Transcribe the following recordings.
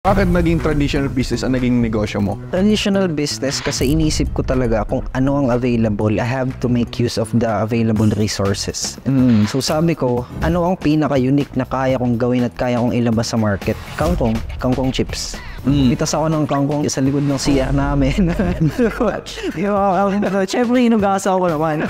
Bakit naging traditional business ang naging negosyo mo? Traditional business kasi inisip ko talaga kung ano ang available. I have to make use of the available resources. Mm. So sabi ko, ano ang pinaka-unique na kaya kong gawin at kaya kong ilabas sa market? Kangkong, kangkong chips. Mm. Pitas ako ng kangkong sa likod ng siya namin. Siyempre, inugasa ako naman.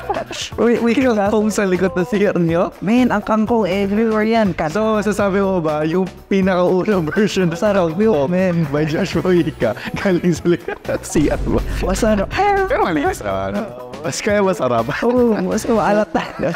we, we kangkong sa likod ng CR nyo? Man, ang kangkong eh, everywhere yan. Kat so, sasabi mo ba, yung pinakaunang version sa Rock Bill, man, by Joshua Wika, galing sa likod ng CR mo? Wasa Pero malinis naman. Mas kaya masarap. Oo, mas maalat na.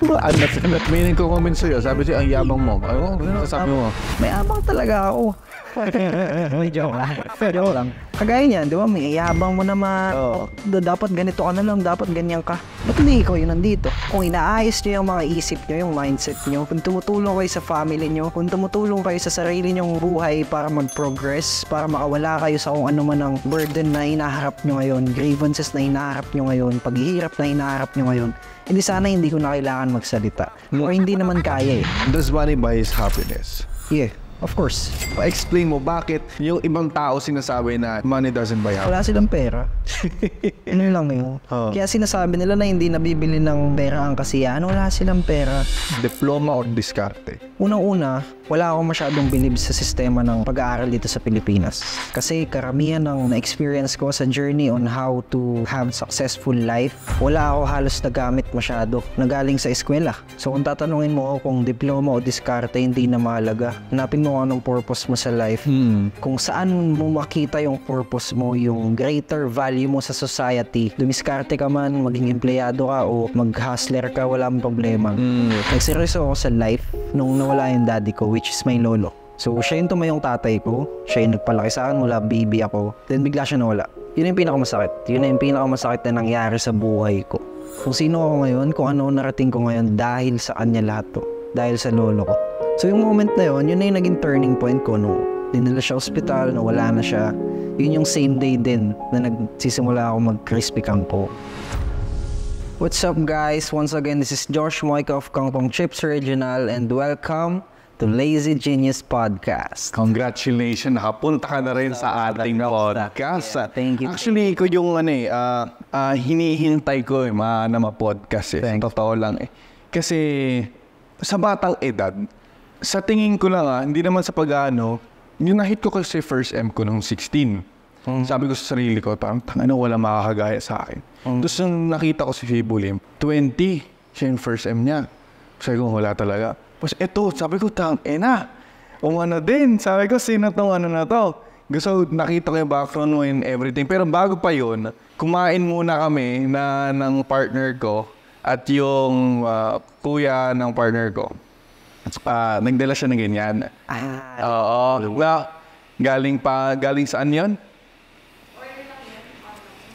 Puro ano, alat. Meaning ko comment sa'yo. Sabi siya, ang yabang mo. Ay, oh, ano sabi mo? May abang talaga ako joke lang. Joke lang. Kagaya niyan, di ba? May iyabang mo naman. Oh. Dapat ganito ka na lang. Dapat ganyan ka. Ba't hindi ikaw yung nandito? Kung inaayos niyo yung mga isip niyo, yung mindset niyo, kung tumutulong kayo sa family niyo, kung tumutulong kayo sa sarili niyong buhay para mag-progress, para makawala kayo sa kung ano man ang burden na inaharap niyo ngayon, grievances na inaharap niyo ngayon, paghihirap na inaharap niyo ngayon, hindi eh sana hindi ko na kailangan magsalita. Or hindi naman kaya eh. Does money buy happiness? Yeah. Of course. Pa-explain mo bakit yung ibang tao sinasabi na money doesn't buy house. Wala silang pera. ano lang yun. Oh. Kaya sinasabi nila na hindi nabibili ng pera ang kasiyahan. Wala silang pera. Diploma or diskarte? Unang-una, wala akong masyadong believe sa sistema ng pag-aaral dito sa Pilipinas. Kasi karamihan ng na-experience ko sa journey on how to have successful life, wala ako halos nagamit masyado na galing sa eskwela. So kung tatanungin mo ako kung diploma o diskarte, hindi na mahalaga. Hanapin mo anong purpose mo sa life. Hmm. Kung saan mo makita yung purpose mo, yung greater value mo sa society. Dumiskarte ka man, maging empleyado ka o mag-hustler ka, wala problema. Hmm. Nagseryoso ako sa life nung nawala yung daddy ko which is my lolo. So, siya yung tumayong tatay ko. Siya yung nagpalaki sa akin mula baby ako. Then, bigla siya nawala. Yun yung pinakamasakit. Yun na yung pinakamasakit na nangyari sa buhay ko. Kung sino ako ngayon, kung ano narating ko ngayon dahil sa kanya lahat to. Dahil sa lolo ko. So, yung moment na yun, yun na yung naging turning point ko no dinala siya ospital, nawala na siya. Yun yung same day din na nagsisimula ako mag-crispy ko. What's up guys? Once again, this is Josh Moika of Kangpong Chips Original and welcome to Lazy Genius Podcast. Congratulations, nakapunta ka na rin so, sa ating podcast. Yeah, thank you. Actually, ko yung ano eh, uh, uh, hinihintay ko eh, ma na ma-podcast eh. Thanks. Totoo lang eh. Kasi sa batang edad, sa tingin ko lang ah, hindi naman sa pag-ano, yung na-hit ko kasi first M ko nung 16. Mm. Sabi ko sa sarili ko, parang ano, wala makakagaya sa akin. Mm. Tapos nung nakita ko si Fibulim, 20, siya yung first M niya. Sabi ko, wala talaga. Tapos eto, sabi ko, tang, eh na. Umano din. Sabi ko, sino tong ano na to? Gusto nakita ko yung background mo and everything. Pero bago pa yon kumain muna kami na ng partner ko at yung uh, kuya ng partner ko. Uh, nagdala siya ng ganyan. Ah. Oo. Well, galing pa, galing saan yun?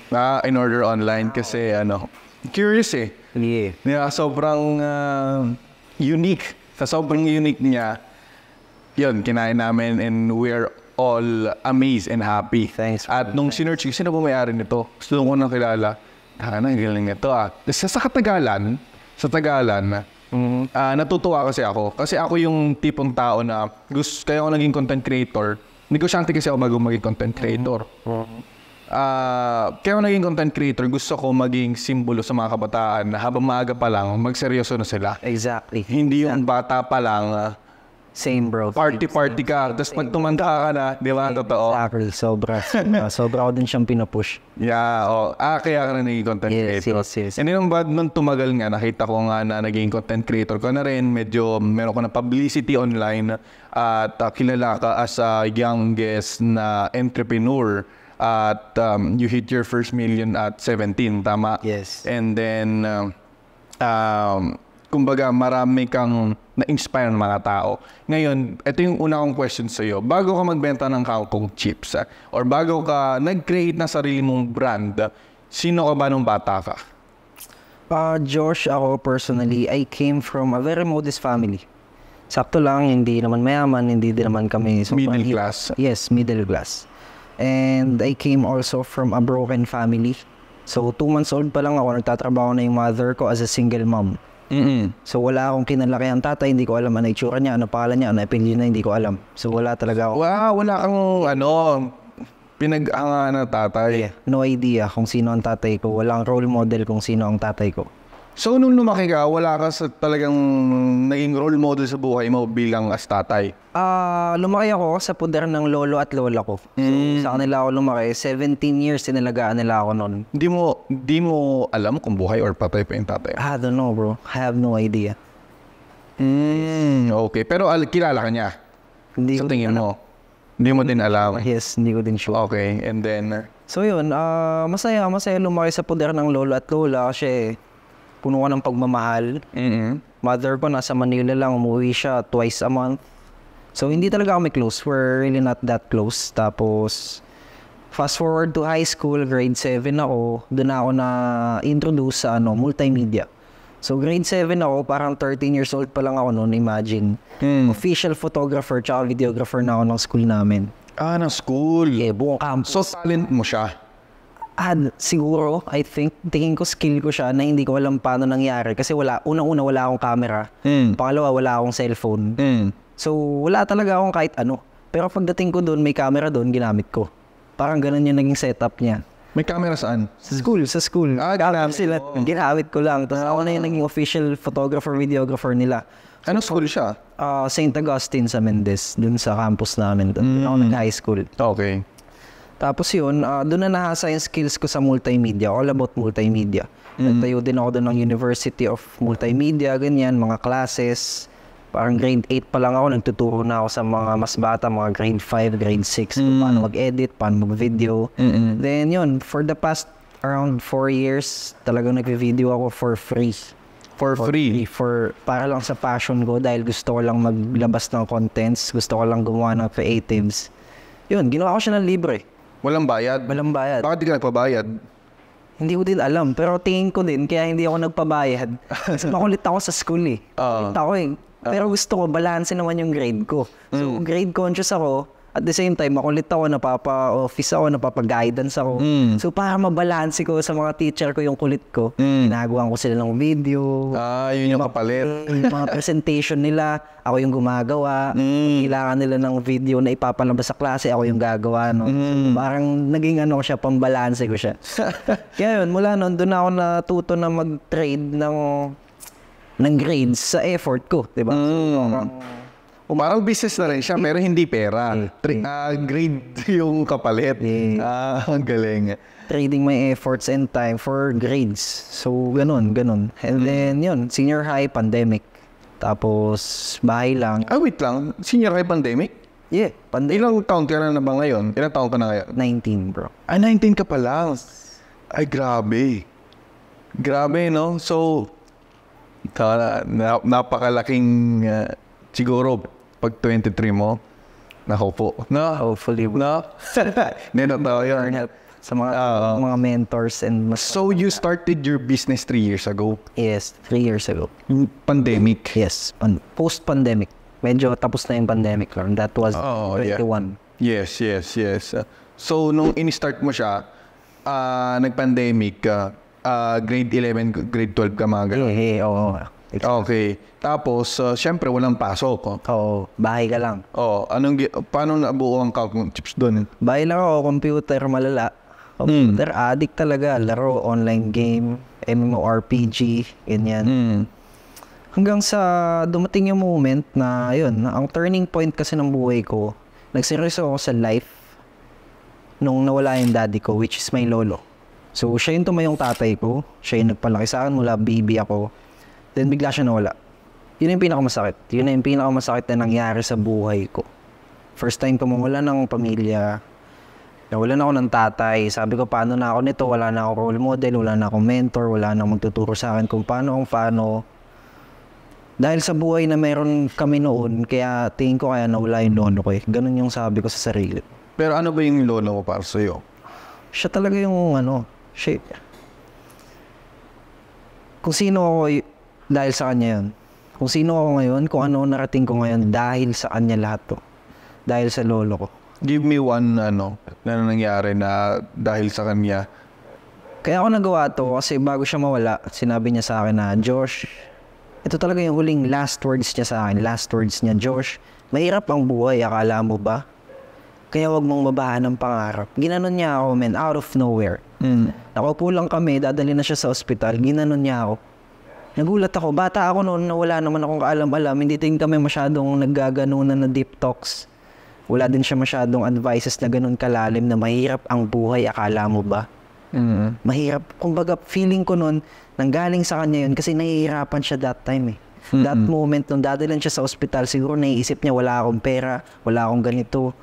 Ah, in order online kasi ano, curious eh. Yeah. Yeah, sobrang uh, unique sa sobrang unique niya, yun, kinain namin and we're all amazed and happy. Thanks. At nung sinerch ko, sino ba may-ari nito? Gusto ko nang kilala. Taka ah, ano, na, galing nito ah. Sa, sa Katagalan, sa Tagalan, mm-hmm. uh, natutuwa kasi ako. Kasi ako yung tipong tao na gusto, kaya ako naging content creator. Negosyante kasi ako bago maging content creator. Mm-hmm. mm-hmm uh, kaya ako naging content creator, gusto ko maging simbolo sa mga kabataan na habang maaga pa lang, magseryoso na sila. Exactly. Hindi yung bata pa lang, ah, same bro. Party-party ka, tapos pag tumanda ka na, di ba? Totoo. Exactly, sobra. uh, sobra ko din siyang pinupush. Yeah, oh. Ah, kaya ka na naging content yes, creator. Yes, yes, yes. And yung bad nung tumagal nga, nakita ko nga na naging content creator ko na rin. Medyo meron ko na publicity online at uh, kilala ka as a young guest na entrepreneur at um, you hit your first million at 17, tama? Yes. And then, um, um, kumbaga marami kang na-inspire ng mga tao. Ngayon, ito yung una kong question sa iyo. Bago ka magbenta ng kangkong chips ah, or bago ka nag-create na sarili mong brand, sino ka ba nung bata ka? Uh, Josh, ako personally, I came from a very modest family. Sakto lang, hindi naman mayaman, hindi din naman kami... So, middle class? Yes, middle class. And I came also from a broken family. So, two months old pa lang ako, nagtatrabaho na yung mother ko as a single mom. Mm-mm. So wala akong kinalaki ang tatay, hindi ko alam ano itsura niya, ano pangalan niya, ano apelyido niya, hindi ko alam. So wala talaga ako. Wow, wala kang ano, pinag-angan na tatay. No idea kung sino ang tatay ko. Walang role model kung sino ang tatay ko. So, nung lumaki ka, wala ka sa talagang naging role model sa buhay mo bilang as tatay? Ah, lumaki ako sa puder ng lolo at lola ko. So, Mm. sa kanila ako lumaki. 17 years sinalagaan nila ako noon. Hindi mo, di mo alam kung buhay or patay pa yung tatay? I don't know, bro. I have no idea. Mm, okay. Pero al- kilala ka niya? Hindi sa tingin mo? Hindi mo din alam? Yes, hindi ko din sure. Okay, and then... So yun, ah, masaya, masaya lumaki sa puder ng lolo at lola kasi puno ka ng pagmamahal. Mm-hmm. Mother ko nasa Manila lang, umuwi siya twice a month. So hindi talaga kami close. We're really not that close. Tapos fast forward to high school, grade 7 ako, doon ako na introduce sa ano, multimedia. So grade 7 ako, parang 13 years old pa lang ako noon, imagine. Hmm. Official photographer tsaka videographer na ako ng school namin. Ah, ng school. Yeah, buong campus. So talent mo siya? ad siguro, I think, tingin ko skill ko siya na hindi ko alam paano nangyari. Kasi wala, unang-una wala akong camera. Mm. Pangalawa, wala akong cellphone. Mm. So, wala talaga akong kahit ano. Pero pagdating ko doon, may camera doon, ginamit ko. Parang ganun yung naging setup niya. May camera saan? Sa school, sa school. Ah, ginamit sila. Oh. Ginamit ko lang. Tapos ah. ako na yung naging official photographer, videographer nila. Anong school siya? Uh, ah, St. Augustine sa Mendez, dun sa campus namin. Dun mm. ako nag-high school. Okay. Tapos yun, uh, doon na nahasa yung skills ko sa multimedia, all about multimedia. Mm. Nagtayo din ako doon ng University of Multimedia, ganyan, mga classes. Parang grade 8 pa lang ako, nagtuturo na ako sa mga mas bata, mga grade 5, grade 6, mm. paano mag-edit, paano mag-video. Mm-mm. Then yun, for the past around 4 years, talagang nagve-video ako for free. For, for free. free? For, para lang sa passion ko dahil gusto ko lang maglabas ng contents, gusto ko lang gumawa ng creatives. Yun, ginawa ko siya ng libre Walang bayad? Walang bayad. Bakit di ka nagpabayad? Hindi ko din alam, pero tingin ko din, kaya hindi ako nagpabayad. Kasi makulit ako sa school eh. Uh, ako eh. Pero ah. gusto ko, balanse naman yung grade ko. So, mm. grade conscious ako, at the same time, makulit ako, napapa-office ako, napapa-guidance ako. Mm. So, para mabalansi ko sa mga teacher ko yung kulit ko, mm. ginagawa ko sila ng video. Ah, yun yung mga, kapalit. Yung mga presentation nila, ako yung gumagawa. Mm. Kailangan nila ng video na ipapalabas sa klase, ako yung gagawa. No? Mm. So, parang naging ano siya, pambalansi ko siya. Kaya yun, mula noon, doon ako natuto na mag-trade ng ng grades sa effort ko, 'di ba? Mm. So, umarang business na rin siya, hmm. pero hindi pera. Mm. uh, grade yung kapalit. Mm. Ah, ang galing. Trading my efforts and time for grades. So, ganun, ganun. And hmm. then, yun, senior high, pandemic. Tapos, bahay lang. Ah, wait lang. Senior high pandemic? Yeah, pandemic. Ilang taon ka na, na ba ngayon? Ilang taon ka na ngayon? 19, bro. Ah, 19 ka pa lang. Ay, grabe. Grabe, no? So, na, na, napakalaking uh, siguro pag 23 mo, na po. No? Hopefully. We... No? Hindi, totoo yun. Help sa mga uh, mga mentors and mas So you started your business three years ago? Yes, three years ago. Hmm, pandemic? Yes, pan- post-pandemic. Medyo tapos na yung pandemic, Lord. That was oh, 21. Yeah. Yes, yes, yes. Uh, so nung in-start mo siya, uh, nag-pandemic, uh, uh, grade 11, grade 12 ka mga Eh, hey, oo. Oh, Exactly. Okay. Tapos, uh, syempre, walang pasok. Oh. Oo, bahay ka lang. Oo, oh, anong, paano nabuo ang Calcom Chips doon? Bahay lang ako, computer malala. Computer mm. addict talaga. Laro, online game, MMORPG, ganyan. Mm. Hanggang sa dumating yung moment na, yun, ang turning point kasi ng buhay ko, nagseryoso ako sa life nung nawala yung daddy ko, which is my lolo. So, siya yung tumayong tatay ko. Siya yung nagpalaki sa akin mula baby ako Then bigla siya nawala. Yun yung pinakamasakit. Yun na yung pinakamasakit na nangyari sa buhay ko. First time ko mawala ng pamilya. na ako ng tatay. Sabi ko, paano na ako nito? Wala na ako role model, wala na akong mentor, wala na magtuturo sa akin kung paano, kung paano. Dahil sa buhay na meron kami noon, kaya tingin ko kaya nawala yung lolo ko eh. Ganun yung sabi ko sa sarili. Pero ano ba yung lolo ko para sa'yo? Siya talaga yung ano, siya. Kung sino ako, dahil sa kanya yun. Kung sino ako ngayon, kung ano narating ko ngayon, dahil sa kanya lahat to. Dahil sa lolo ko. Give me one, ano, na nangyari na dahil sa kanya. Kaya ako nagawa to kasi bago siya mawala, sinabi niya sa akin na, Josh, ito talaga yung huling last words niya sa akin. Last words niya, Josh, mahirap ang buhay, akala mo ba? Kaya wag mong babahan ng pangarap. Ginanon niya ako, man, out of nowhere. Mm. Nakaupo lang kami, dadali na siya sa ospital. Ginanon niya ako Nagulat ako. Bata ako noon na wala naman akong kaalam-alam. Hindi din kami masyadong naggaganunan na deep talks. Wala din siya masyadong advices na ganun kalalim na mahirap ang buhay, akala mo ba? Mm-hmm. Mahirap. Kumbaga, feeling ko noon, nanggaling sa kanya yun kasi nahihirapan siya that time eh. Mm-hmm. That moment nung dadalhin siya sa ospital, siguro naiisip niya wala akong pera, wala akong ganito.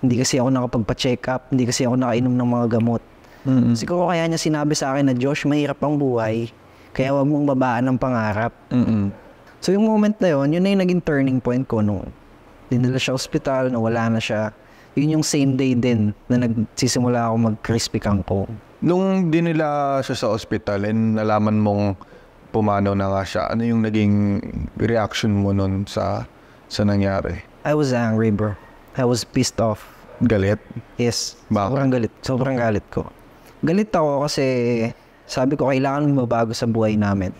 Hindi kasi ako nakapagpa-check up, hindi kasi ako nakainom ng mga gamot. Mm-hmm. Siguro kaya niya sinabi sa akin na, Josh, mahirap ang buhay kaya wag mong babaan ng pangarap. Mm-mm. So yung moment na yun, yun na yung naging turning point ko nung dinala siya ospital, nawala na siya. Yun yung same day din na nagsisimula ako mag-crispy ko. Nung dinila siya sa ospital and nalaman mong pumanaw na nga siya, ano yung naging reaction mo nun sa, sa nangyari? I was angry, bro. I was pissed off. Galit? Yes. Bakit? Sobrang galit. Sobrang galit ko. Galit ako kasi sabi ko, kailangan mabago sa buhay namin.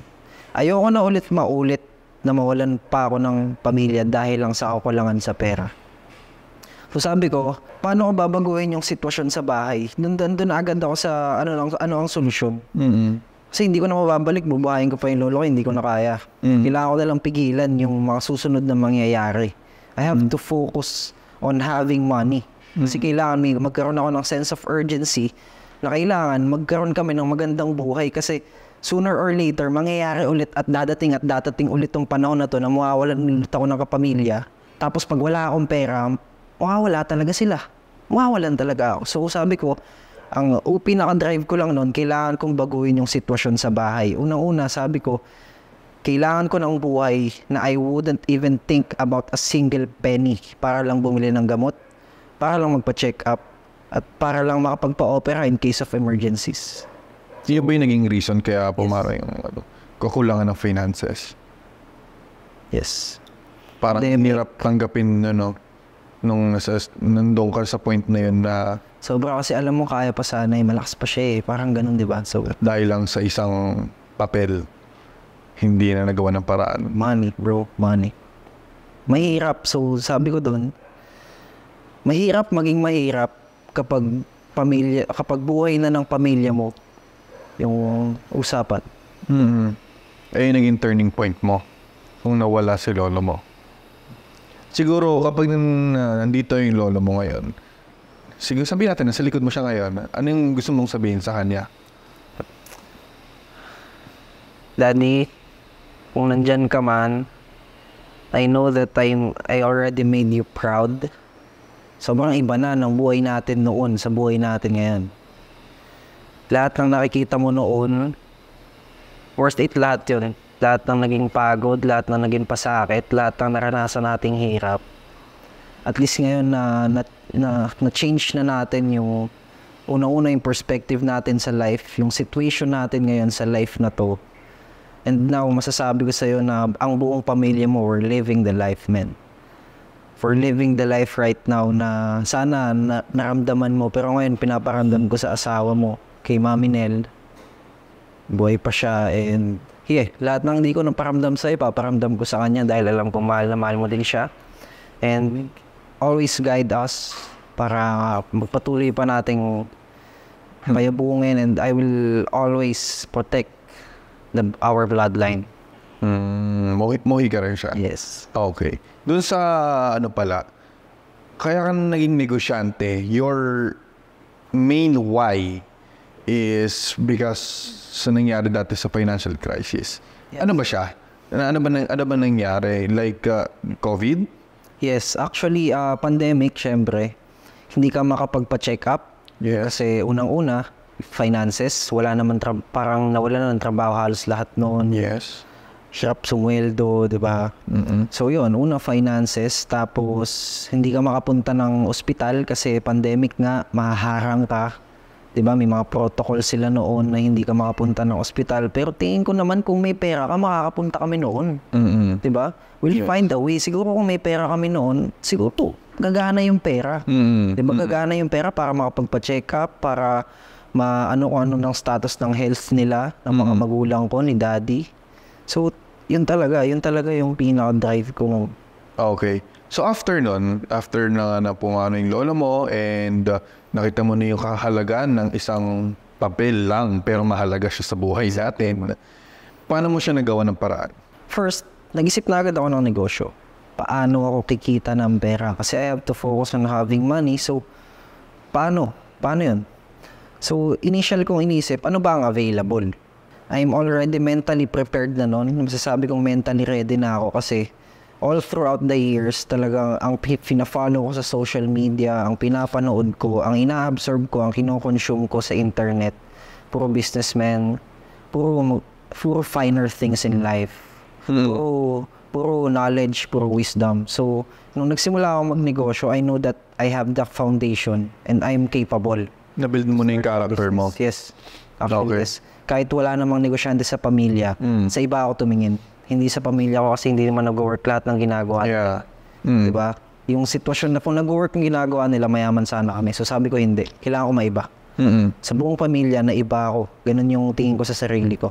Ayoko na ulit maulit na mawalan pa ako ng pamilya dahil lang sa kakulangan sa pera. So sabi ko, paano ko babaguhin yung sitwasyon sa bahay? Nandun doon agad ako sa ano lang, ano ang solusyon. Mm-hmm. Kasi hindi ko na mababalik, bubuhayin ko pa yung lolo ko, hindi ko na kaya. Mm-hmm. Kailangan ko lang pigilan yung mga susunod na mangyayari. I have mm-hmm. to focus on having money. Kasi mm-hmm. kailangan may magkaroon ako ng sense of urgency na kailangan magkaroon kami ng magandang buhay kasi sooner or later, mangyayari ulit at dadating at dadating ulit tong panahon na to na mawawalan ulit ako ng kapamilya. Tapos pag wala akong pera, mawawala talaga sila. Mawawalan talaga ako. So sabi ko, ang uh, pinaka-drive ko lang noon, kailangan kong baguhin yung sitwasyon sa bahay. una una sabi ko, kailangan ko ng buhay na I wouldn't even think about a single penny para lang bumili ng gamot, para lang magpa-check up, at para lang makapagpa-opera in case of emergencies. Yun ba yung naging reason kaya pumara yes. yung ano, kakulangan ng finances? Yes. Parang Then, hirap tanggapin ano, nung nasa, nandun ka sa point na yun na... Sobra kasi alam mo kaya pa sana eh, malakas pa siya eh. Parang ganun, di ba? So, dahil lang sa isang papel, hindi na nagawa ng paraan. Money, bro. Money. Mahirap. So, sabi ko doon, mahirap maging mahirap kapag pamilya kapag buhay na ng pamilya mo yung usapan. Mm-hmm. Ay eh, naging turning point mo kung nawala si lolo mo. Siguro kapag nandito yung lolo mo ngayon, siguro sabihin natin na sa likod mo siya ngayon, ano yung gusto mong sabihin sa kanya? Daddy, kung nandyan ka man, I know that I'm, I already made you proud. Sobrang iba na ng buhay natin noon sa buhay natin ngayon. Lahat ng nakikita mo noon, worst it lahat yun. Lahat ng naging pagod, lahat ng naging pasakit, lahat ng naranasan nating hirap. At least ngayon na, na, na, na change na natin yung una-una yung perspective natin sa life, yung situation natin ngayon sa life na to. And now, masasabi ko sa'yo na ang buong pamilya mo were living the life, man for living the life right now na sana na, naramdaman mo pero ngayon pinaparamdam ko sa asawa mo kay Mami Nel buhay pa siya and yeah lahat ng hindi ko naparamdam sa iyo paparamdam ko sa kanya dahil alam ko mahal na mahal mo din siya and always guide us para magpatuloy pa nating payabungin and I will always protect the, our bloodline. Mm, Mohi, Mohi ka rin siya? Yes. Okay. Doon sa ano pala, kaya ka naging negosyante, your main why is because sa nangyari dati sa financial crisis. Yes. Ano ba siya? Ano ba, ano ba nangyari? Like uh, COVID? Yes, actually, uh, pandemic, syempre. Hindi ka makapagpa-check up. Yes. Kasi unang-una, finances. Wala naman, parang nawala na ng trabaho halos lahat noon. Yes shop, sumweldo, di ba? mm So yun, una finances, tapos hindi ka makapunta ng ospital kasi pandemic nga, mahaharang ka. Di ba? May mga protocol sila noon na hindi ka makapunta ng ospital. Pero tingin ko naman kung may pera ka, makakapunta kami noon. mm Di ba? We'll yes. find a way. Siguro kung may pera kami noon, siguro gagana yung pera. Mm-hmm. Di ba? Gagana yung pera para makapagpa-check up, para maano kung ano ng status ng health nila, ng mga mm-hmm. magulang ko, ni daddy. So, yun talaga, yun talaga yung pinaka-drive ko. Okay. So after nun, after na na pumano yung lola mo and uh, nakita mo na yung kahalagaan ng isang papel lang pero mahalaga siya sa buhay sa atin, paano mo siya nagawa ng paraan? First, nag-isip na agad ako ng negosyo. Paano ako kikita ng pera? Kasi I have to focus on having money. So, paano? Paano yun? So, initial kong inisip, ano ba ang available? I'm already mentally prepared na nun. Masasabi kong mentally ready na ako kasi all throughout the years talaga ang pinafollow ko sa social media, ang pinapanood ko, ang inaabsorb ko, ang kinokonsume ko sa internet. Puro businessmen, puro, puro finer things in life. Hmm. Puro, puro knowledge, puro wisdom. So, nung nagsimula ako magnegosyo, I know that I have the foundation and I'm capable. Na-build mo na yung character mo. Yes. After okay. this kahit wala namang negosyante sa pamilya, mm. sa iba ako tumingin. Hindi sa pamilya ko kasi hindi naman nag-work lahat ng ginagawa. Yeah. Mm. 'Di ba? Yung sitwasyon na kung nag-work ng ginagawa nila, mayaman sana kami. So sabi ko hindi, kailangan ko maiba. Mm-hmm. Sa buong pamilya na iba ako. Ganun yung tingin ko sa sarili ko.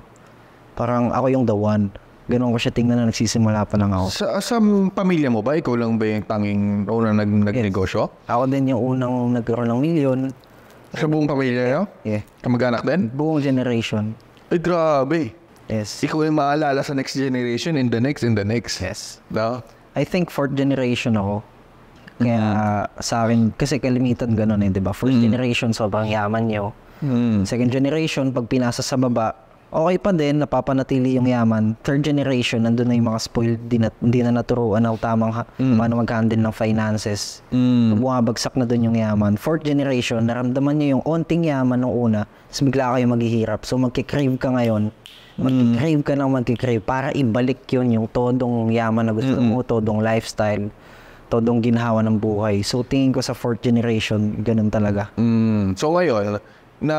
Parang ako yung the one. Ganun ko siya tingnan na nagsisimula pa lang ako. Sa, sa pamilya mo ba? Ikaw lang ba yung tanging unang nag, nagnegosyo? Yes. Ako din yung unang nagkaroon ng milyon. Sa buong pamilya nyo? Yeah. Kamag-anak din? Buong generation. Ay, grabe. Yes. Ikaw yung maalala sa next generation, in the next, in the next. Yes. No? I think fourth generation ako. Kaya mm. sa akin, kasi kalimitan ganun eh, di ba? First mm. generation, sobrang yaman nyo. Mm. Second generation, pag pinasa sa baba, okay pa din, napapanatili yung yaman. Third generation, nandun na yung mga spoiled, di na, di na naturuan ng tamang mm. paano mag-handle ng finances. Mm. Bumabagsak na dun yung yaman. Fourth generation, naramdaman nyo yung onting yaman nung una, tapos bigla kayo maghihirap. So magkikrave ka ngayon, mm. magkikrave ka ng magkikrave para ibalik yun, yung todong yaman na gusto mm-hmm. mo, todong lifestyle todong ginhawa ng buhay. So tingin ko sa fourth generation, ganun talaga. Mm. So ngayon, na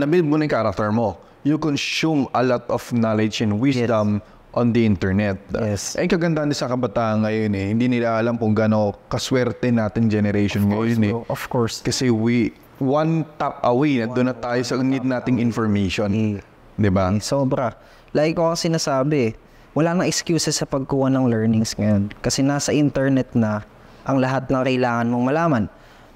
na-build mo na yung character mo you consume a lot of knowledge and wisdom yes on the internet. Yes. Ay, kagandahan din sa kabataan ngayon eh. Hindi nila alam kung gaano kaswerte natin generation of course, ngayon eh. Bro, of course. Kasi we, one tap away, na doon na tayo sa need nating information. Mm. Di ba? Sobra. Like ko sinasabi, wala nang excuses sa pagkuha ng learnings ngayon. Kasi nasa internet na ang lahat ng kailangan mong malaman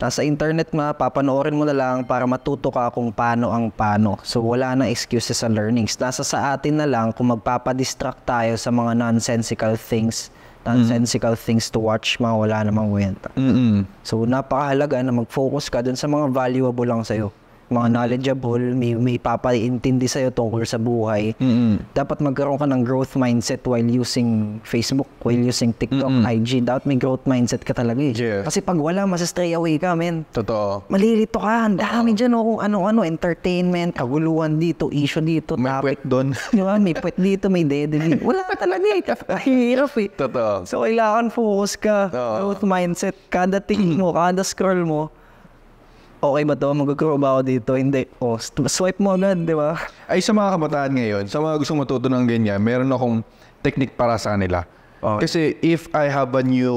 nasa internet ma, papanoorin mo na lang para matuto ka kung paano ang paano. So wala nang excuses sa learnings. Nasa sa atin na lang kung magpapadistract tayo sa mga nonsensical things nonsensical mm. things to watch mga wala namang kwenta. Mm-mm. So napakahalaga na mag-focus ka dun sa mga valuable lang sa'yo mga knowledgeable, may, may papaintindi sa'yo tungkol sa buhay. Mm-hmm. Dapat magkaroon ka ng growth mindset while using Facebook, while using TikTok, mm-hmm. IG. Dapat may growth mindset ka talaga eh. Yeah. Kasi pag wala, stray away ka, men. Totoo. Malilito ka. Ang dami dyan oh, ano-ano. Entertainment, kaguluhan dito, issue dito, may topic. May doon. May puwet dito, may deadly. Wala talaga eh. Hirap eh. Totoo. So, kailangan focus ka. Oh. Growth mindset. Kada tingin mo, kada scroll mo, okay ba to? Magkakuro ba ako dito? Hindi. O, oh, swipe mo agad, di ba? Ay, sa mga kabataan ngayon, sa mga gusto matuto ng ganyan, meron akong technique para sa nila. Okay. Kasi if I have a new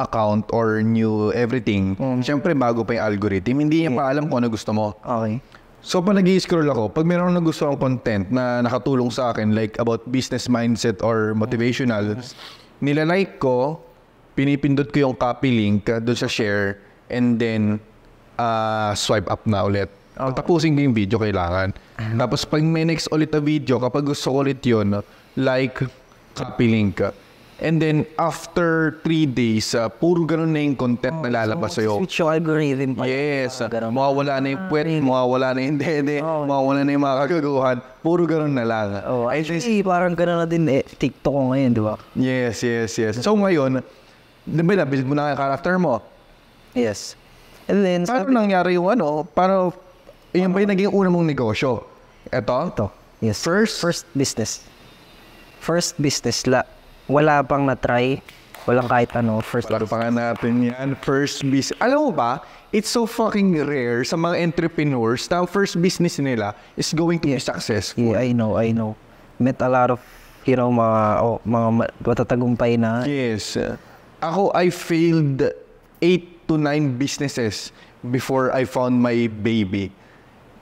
account or new everything, mm. syempre bago pa yung algorithm, hindi niya pa alam kung ano gusto mo. Okay. So pag nag scroll ako, pag meron na gusto ang content na nakatulong sa akin, like about business mindset or motivational, mm. like ko, pinipindot ko yung copy link uh, doon sa share, and then uh, swipe up na ulit. Oh. Tapusin ko yung video kailangan. Uh-huh. Tapos pag may next ulit na video, kapag gusto ko ulit yun, like, copy link. And then, after 3 days, uh, puro ganun na yung content oh, na lalabas so, Switch yung algorithm pa. Yes. Uh, ganun. mawawala na yung puwet, really? mawawala na yung dede, oh, mawawala na yung mga kagaguhan. Puro ganun na lang. Oh, actually, just, parang ganun na din eh, TikTok ko ngayon, di ba? Yes, yes, yes. So ngayon, diba, build mo na yung character mo. Yes. And then, paano sabi, nangyari yung ano? Paano, yun ba yung naging una mong negosyo? Ito? Ito. Yes. First? First business. First business. La, wala pang na-try. Walang kahit ano. First Wala pang natin yan. First business. Alam mo ba, it's so fucking rare sa mga entrepreneurs na first business nila is going to yeah. be successful. Yeah, I know, I know. Met a lot of, you know, mga, oh, mga matatagumpay na. Yes. Ako, I failed eight to nine businesses before I found my baby.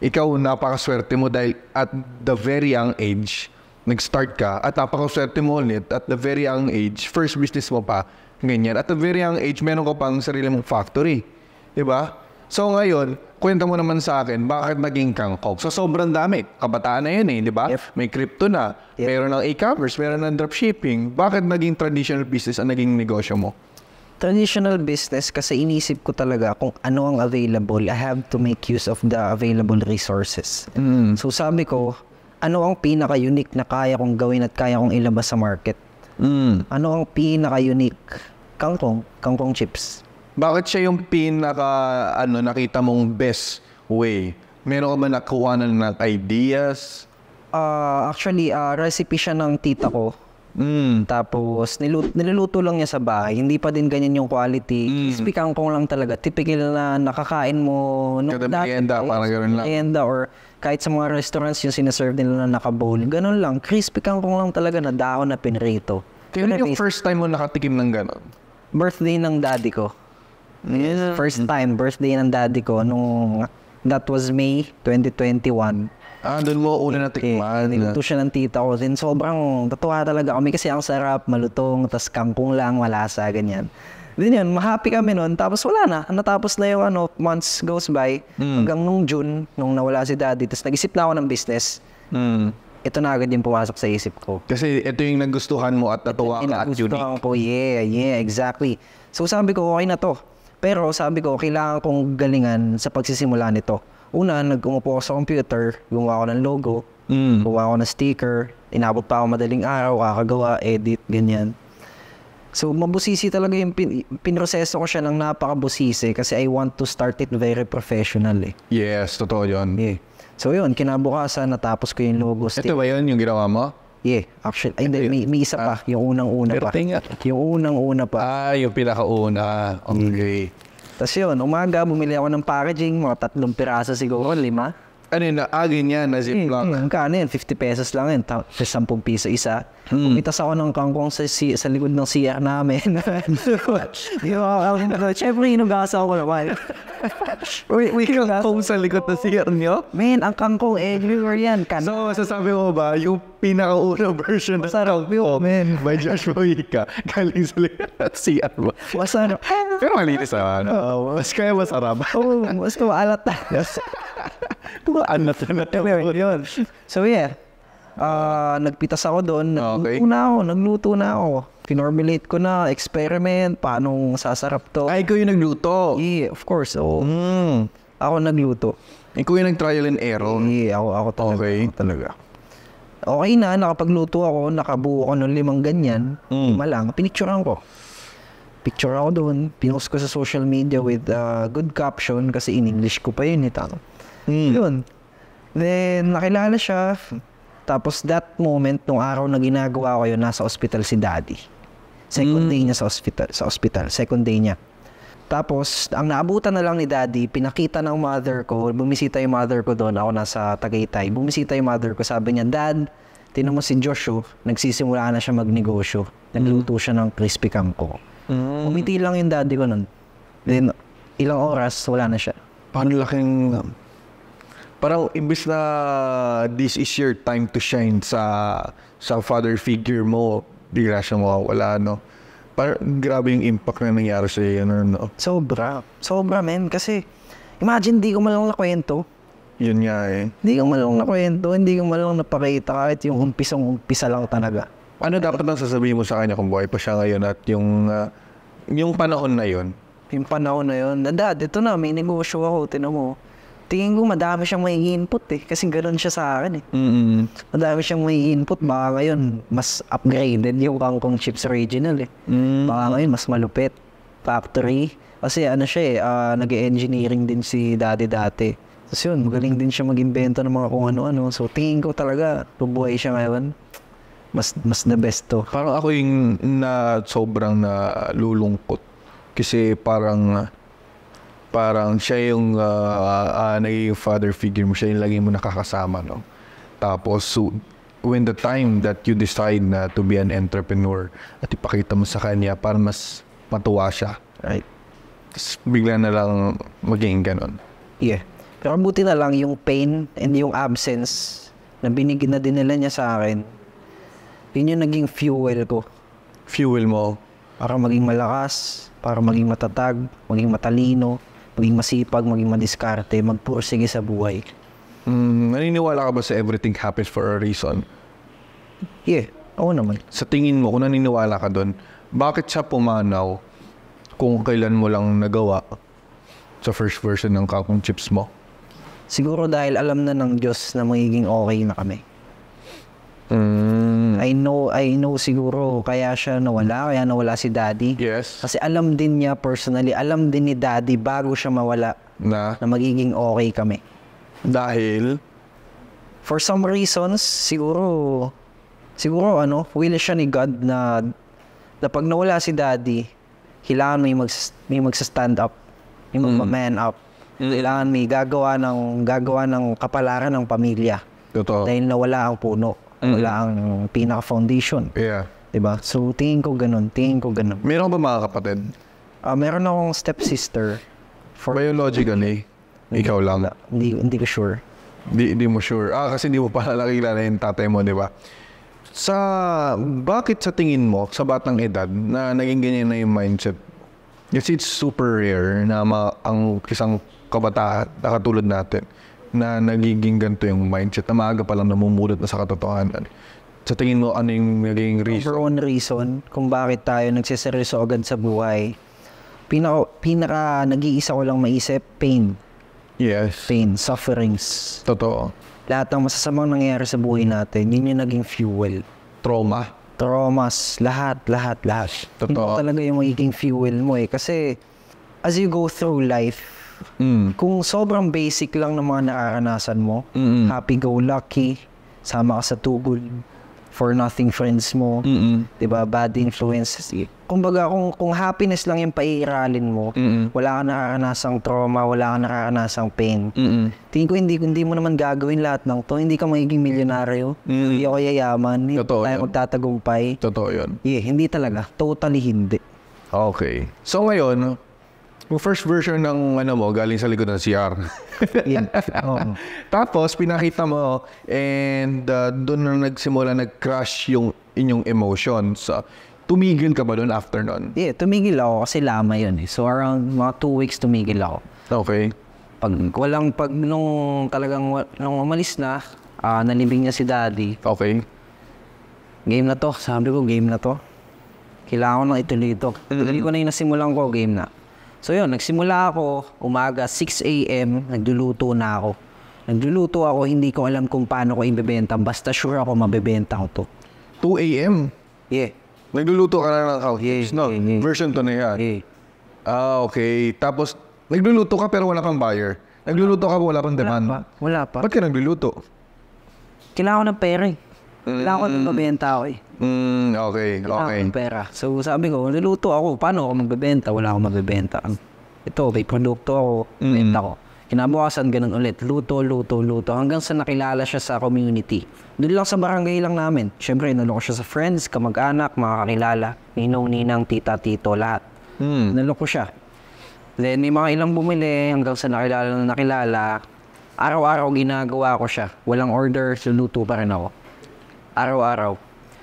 Ikaw, napakaswerte mo dahil at the very young age, nag-start ka at napakaswerte mo ulit at the very young age, first business mo pa, ganyan. At the very young age, meron ka pang sarili mong factory. ba? Diba? So ngayon, kwenta mo naman sa akin, bakit naging Kangkok? So sobrang dami. Kabataan na yun eh, di ba? Yep. May crypto na, yep. meron ng e-commerce, meron ng dropshipping. Bakit naging traditional business ang naging negosyo mo? traditional business kasi inisip ko talaga kung ano ang available. I have to make use of the available resources. Mm. So sabi ko, ano ang pinaka-unique na kaya kong gawin at kaya kong ilabas sa market? Mm. Ano ang pinaka-unique? Kangkong, kangkong chips. Bakit siya yung pinaka ano nakita mong best way? Meron ka ba nakuha na ng ideas? Uh, actually, uh, recipe siya ng tita ko Mm. Tapos, niluto, niluluto lang niya sa bahay. Hindi pa din ganyan yung quality. Mm. Speakan ko lang talaga. Typical na nakakain mo. No, Kada merienda, eh, parang gano'n lang. Merienda or kahit sa mga restaurants yung sinaserve nila na naka-bowl. Ganun lang. Crispy kang kung lang talaga na daon na pinrito. Kailan yung first time mo nakatikim ng ganun? Birthday ng daddy ko. Yeah. Mm. First time, birthday ng daddy ko. Nung, that was May 2021. Ah, doon mo una na tikman. Okay. Niluto siya ng tita ko. Then sobrang tatuwa talaga kami kasi ang sarap, malutong, tas kangkong lang, malasa, ganyan. Then yun, mahappy kami noon. Tapos wala na. Natapos na yung ano, months goes by. Mm. Hanggang nung June, nung nawala si daddy. tas nag-isip na ako ng business. Mm. Ito na agad yung pumasok sa isip ko. Kasi ito yung nagustuhan mo at natuwa ka at unique. Ito ko, yeah, yeah, exactly. So sabi ko, okay na to. Pero sabi ko, kailangan kong galingan sa pagsisimula nito una, nagkumupo ako sa computer, gumawa ako ng logo, mm. gumawa ako ng sticker, inabot pa ako madaling araw, kakagawa, edit, ganyan. So, mabusisi talaga yung pin- pinroseso ko siya ng napakabusisi kasi I want to start it very professionally. Eh. Yes, totoo yun. Yeah. So, yun, kinabukasan, natapos ko yung logo. Stick. Ito ba yun yung ginawa mo? Yeah, actually. Ay, hindi, may, may isa pa. Ah, yung unang-una pa. Yung unang-una pa. Ah, yung pinakauna. Okay. Mm. Tapos yun, umaga, bumili ako ng packaging, mga tatlong piraso siguro, lima. Ano yun, agin yan, na ah, ziplock? Mm, kano yun, 50 pesos lang yun, 10 piso isa. Mm. Pumitas ako ng kangkong sa, si, sa likod ng CR namin. yung, ano, syempre, inugasa ako naman. Wait, we yung kangkong sa likod ng CR niyo? Man, ang kangkong eh, everywhere yan. Kan so, sasabi mo ba, yung pinakauna version ng Masarap yun, man. By Josh Mojica, galing sa likod ng CR mo. Masarap. Pero malinis naman. Ah, uh, mas kaya masarap. Oo, oh, mas kumaalat na. Yes. Kumaalat na. Yun. So, yeah uh, nagpitas ako doon. Ah, okay. Nagluto ako, nagluto na ako. Pinormulate ko na, experiment, paano sasarap to. Ay, ikaw yung nagluto? Yeah, of course. So, mm. Ako nagluto. Ikaw yung nag-trial and error? Yeah, ako, ako talaga. Okay. Ako talaga. Okay na, nakapagluto ako, nakabuo ako ng limang ganyan. Mm. Lima pinicturean ko. Picture ako doon, pinost ko sa social media with uh, good caption kasi in English ko pa yun, itano. Eh, mm. Yun. Then, nakilala siya tapos that moment, nung araw na ginagawa ko yun, nasa ospital si daddy. Second hmm. day niya sa ospital, sa ospital. Second day niya. Tapos, ang naabutan na lang ni daddy, pinakita ng mother ko, bumisita yung mother ko doon, ako nasa Tagaytay, bumisita yung mother ko, sabi niya, Dad, tinan mo si Joshua, nagsisimula na siya magnegosyo. Nagluto hmm. siya ng crispy kangko. Mm. Umiti lang yung daddy ko noon. Then, ilang oras, wala na siya. Paano laking um, parang imbis na this is your time to shine sa sa father figure mo, bigla siya mawawala, no? Parang grabe yung impact na nangyari sa iyo, no? Sobra. Sobra, men. Kasi, imagine, di ko malang nakwento. Yun nga eh. Hindi ko malang nakwento, hindi ko malang napakita kahit yung umpisang umpisa lang talaga. Ano dapat nang sasabihin mo sa kanya kung buhay pa siya ngayon at yung, uh, yung panahon na yun? Yung panahon na yun, na dad, ito na, may negosyo ako, tinan mo tingin ko madami siyang may input eh. Kasi ganun siya sa akin eh. Mm-hmm. Madami siyang may input. Baka ngayon, mas upgraded yung kangkong chips original eh. Mm-hmm. Baka ngayon, mas malupit. Factory. Kasi ano siya eh, uh, ah, nag-engineering din si daddy dati. Tapos yun, magaling din siya mag-invento ng mga kung ano-ano. So tingin ko talaga, tubuhay siya ngayon. Mas, mas the best to. Parang ako yung na sobrang na lulungkot Kasi parang parang siya yung uh, uh, nagiging father figure mo, siya yung lagi mo nakakasama, no? Tapos, so, when the time that you decide na to be an entrepreneur at ipakita mo sa kanya para mas matuwa siya, right? Tapos bigla na lang maging ganun. Yeah. Pero buti na lang yung pain and yung absence na binigyan na din nila niya sa akin, yun yung naging fuel ko. Fuel mo? Para maging malakas, para maging matatag, maging matalino maging masipag, maging madiskarte, magpursige sa buhay. Mm, naniniwala ka ba sa everything happens for a reason? Yeah, oo naman. Sa tingin mo, kung naniniwala ka doon, bakit siya pumanaw kung kailan mo lang nagawa sa first version ng kakong chips mo? Siguro dahil alam na ng Diyos na magiging okay na kami. Mm. I know, I know siguro kaya siya nawala, kaya nawala si daddy. Yes. Kasi alam din niya personally, alam din ni daddy bago siya mawala na, na magiging okay kami. Dahil? For some reasons, siguro, siguro ano, will siya ni God na, na pag nawala si daddy, kailangan may, mags, may magsa-stand up, may mm. mag-man up. Mm. Kailangan may gagawa ng, gagawa ng kapalaran ng pamilya. Totoo. Dahil nawala ang puno ano lang, pinaka-foundation. Yeah. 'Di ba? So, tingin ko ganun, tingin ko ganun. Meron ba mga kapatid? Uh, meron akong stepsister. For... Biologically, eh. hindi, ikaw lang? Hindi, hindi ko sure. Hindi, hindi mo sure. Ah, kasi hindi mo pala nakikilala yung tatay mo, di ba? Sa, bakit sa tingin mo, sa batang edad, na naging ganyan na yung mindset? Kasi it's super rare na ma, ang isang kabataan na katulad natin na nagiging ganito yung mindset na maaga pa lang namumulat na sa katotohanan? Sa tingin mo, ano yung naging reason? Number one reason kung bakit tayo nagsiseryoso agad sa buhay, pinaka, pinaka nag-iisa ko lang maisip, pain. Yes. Pain, sufferings. Totoo. Lahat ng masasamang nangyayari sa buhay natin, yun yung naging fuel. Trauma. Traumas, lahat, lahat, lahat. Totoo. Yun talaga yung magiging fuel mo eh. Kasi as you go through life, Mm. Kung sobrang basic lang ng mga naaranasan mo, Mm-mm. happy-go-lucky, sama ka sa tugol, for nothing friends mo, Mm-mm. 'di ba? Bad influences. Kumbaga kung kung happiness lang yung paiiralin mo, Mm-mm. wala kang nakaranasang trauma, wala kang nakaranasang pain. Mm-mm. Tingin ko hindi hindi mo naman gagawin lahat ng 'to. Hindi ka magiging milyonaryo, Mm-mm. hindi ako yayaman, hindi Totoo tayo magtatagumpay. Totoo yun. Yeah, hindi talaga. Totally hindi. Okay. So ngayon, yung first version ng ano mo, galing sa likod ng CR. Yan. oh. Tapos, pinakita mo, and uh, doon na nagsimula, nag-crash yung inyong emotions. Uh, tumigil ka ba doon after noon? Yeah, tumigil ako kasi lama yun eh. So, around mga two weeks tumigil ako. Okay. Pag walang, pag nung talagang, nung umalis na, uh, nalibing niya si daddy. Okay. Game na to. Sabi ko, game na to. Kailangan ko nang ituloy ito. Tuloy ko na yung nasimulan ko, game na. So yun, nagsimula ako umaga 6 a.m. nagluluto na ako. Nagluluto ako, hindi ko alam kung paano ko ibebenta. Basta sure ako mabebenta ko to. 2 a.m.? Yeah. Nagluluto ka na ng cowtips, yeah, no? Yeah, yeah. Version to na yan. Yeah. Ah, okay. Tapos, nagluluto ka pero wala kang buyer. Nagluluto ka wala pang demand. Wala pa. Wala pa. Ba't ka nagluluto? Kailangan ko ng pera eh. Kailangan mm. ko magbebenta ako eh. Mm, okay, okay. ko ng pera. So sabi ko, niluto ako. Paano ako magbebenta? Wala akong magbebenta. Ito, may produkto ako. Mm. Benta ko. Kinabukasan, ganun ulit. Luto, luto, luto. Hanggang sa nakilala siya sa community. Doon lang sa barangay lang namin. Siyempre, naloko siya sa friends, kamag-anak, mga kakilala. Ninong, ninang, tita, tito, lahat. Mm. Naloko siya. Then, may mga ilang bumili hanggang sa nakilala na nakilala. Araw-araw ginagawa ko siya. Walang order, luluto pa rin ako. Araw-araw.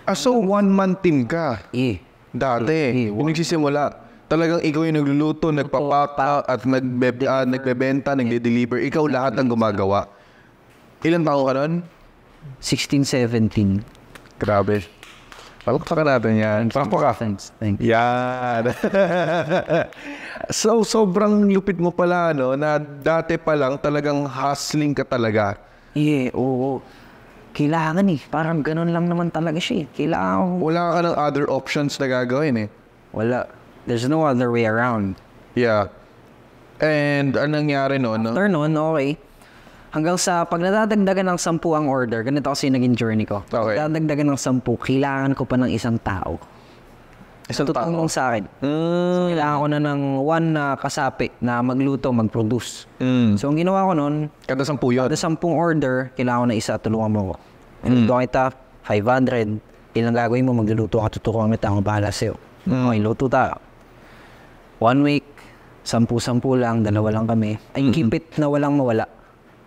Ah, so one-man team ka? Eh. Dati, eh, eh, yung nagsisimula. Talagang ikaw yung nagluluto, nagpapaka, at nagbe, uh, nagbebenta, nagde-deliver. Ikaw lahat ang gumagawa. Ilan taong ka nun? 16, 17. Grabe. Palakpakan natin yan. Palakpakan. Thanks. Thanks. Yan. so, sobrang lupit mo pala, no? Na dati pa lang talagang hustling ka talaga. Yeah, oo kailangan eh. Parang ganun lang naman talaga siya eh. Kailangan Wala ka ng other options na gagawin eh. Wala. There's no other way around. Yeah. And anong nangyari noon? After noon, okay. Hanggang sa pag nadadagdagan ng sampu ang order, ganito kasi naging journey ko. Okay. Nadadagdagan ng sampu, kailangan ko pa ng isang tao. Isang tutulong sa akin. Mm. So, hmm. kailangan ko na ng one na kasapi na magluto, mag-produce. Mm. So, ang ginawa ko noon, kada sampu yun. Kada sampung order, kailangan ko na isa, tulungan mo ko. Mm. Ano, doon kita, 500, ilang gagawin mo, magluluto ka, tutuko kami, ako bahala sa'yo. Mm. Okay, luto tayo. One week, sampu-sampu lang, dalawa lang kami. I keep it na walang mawala.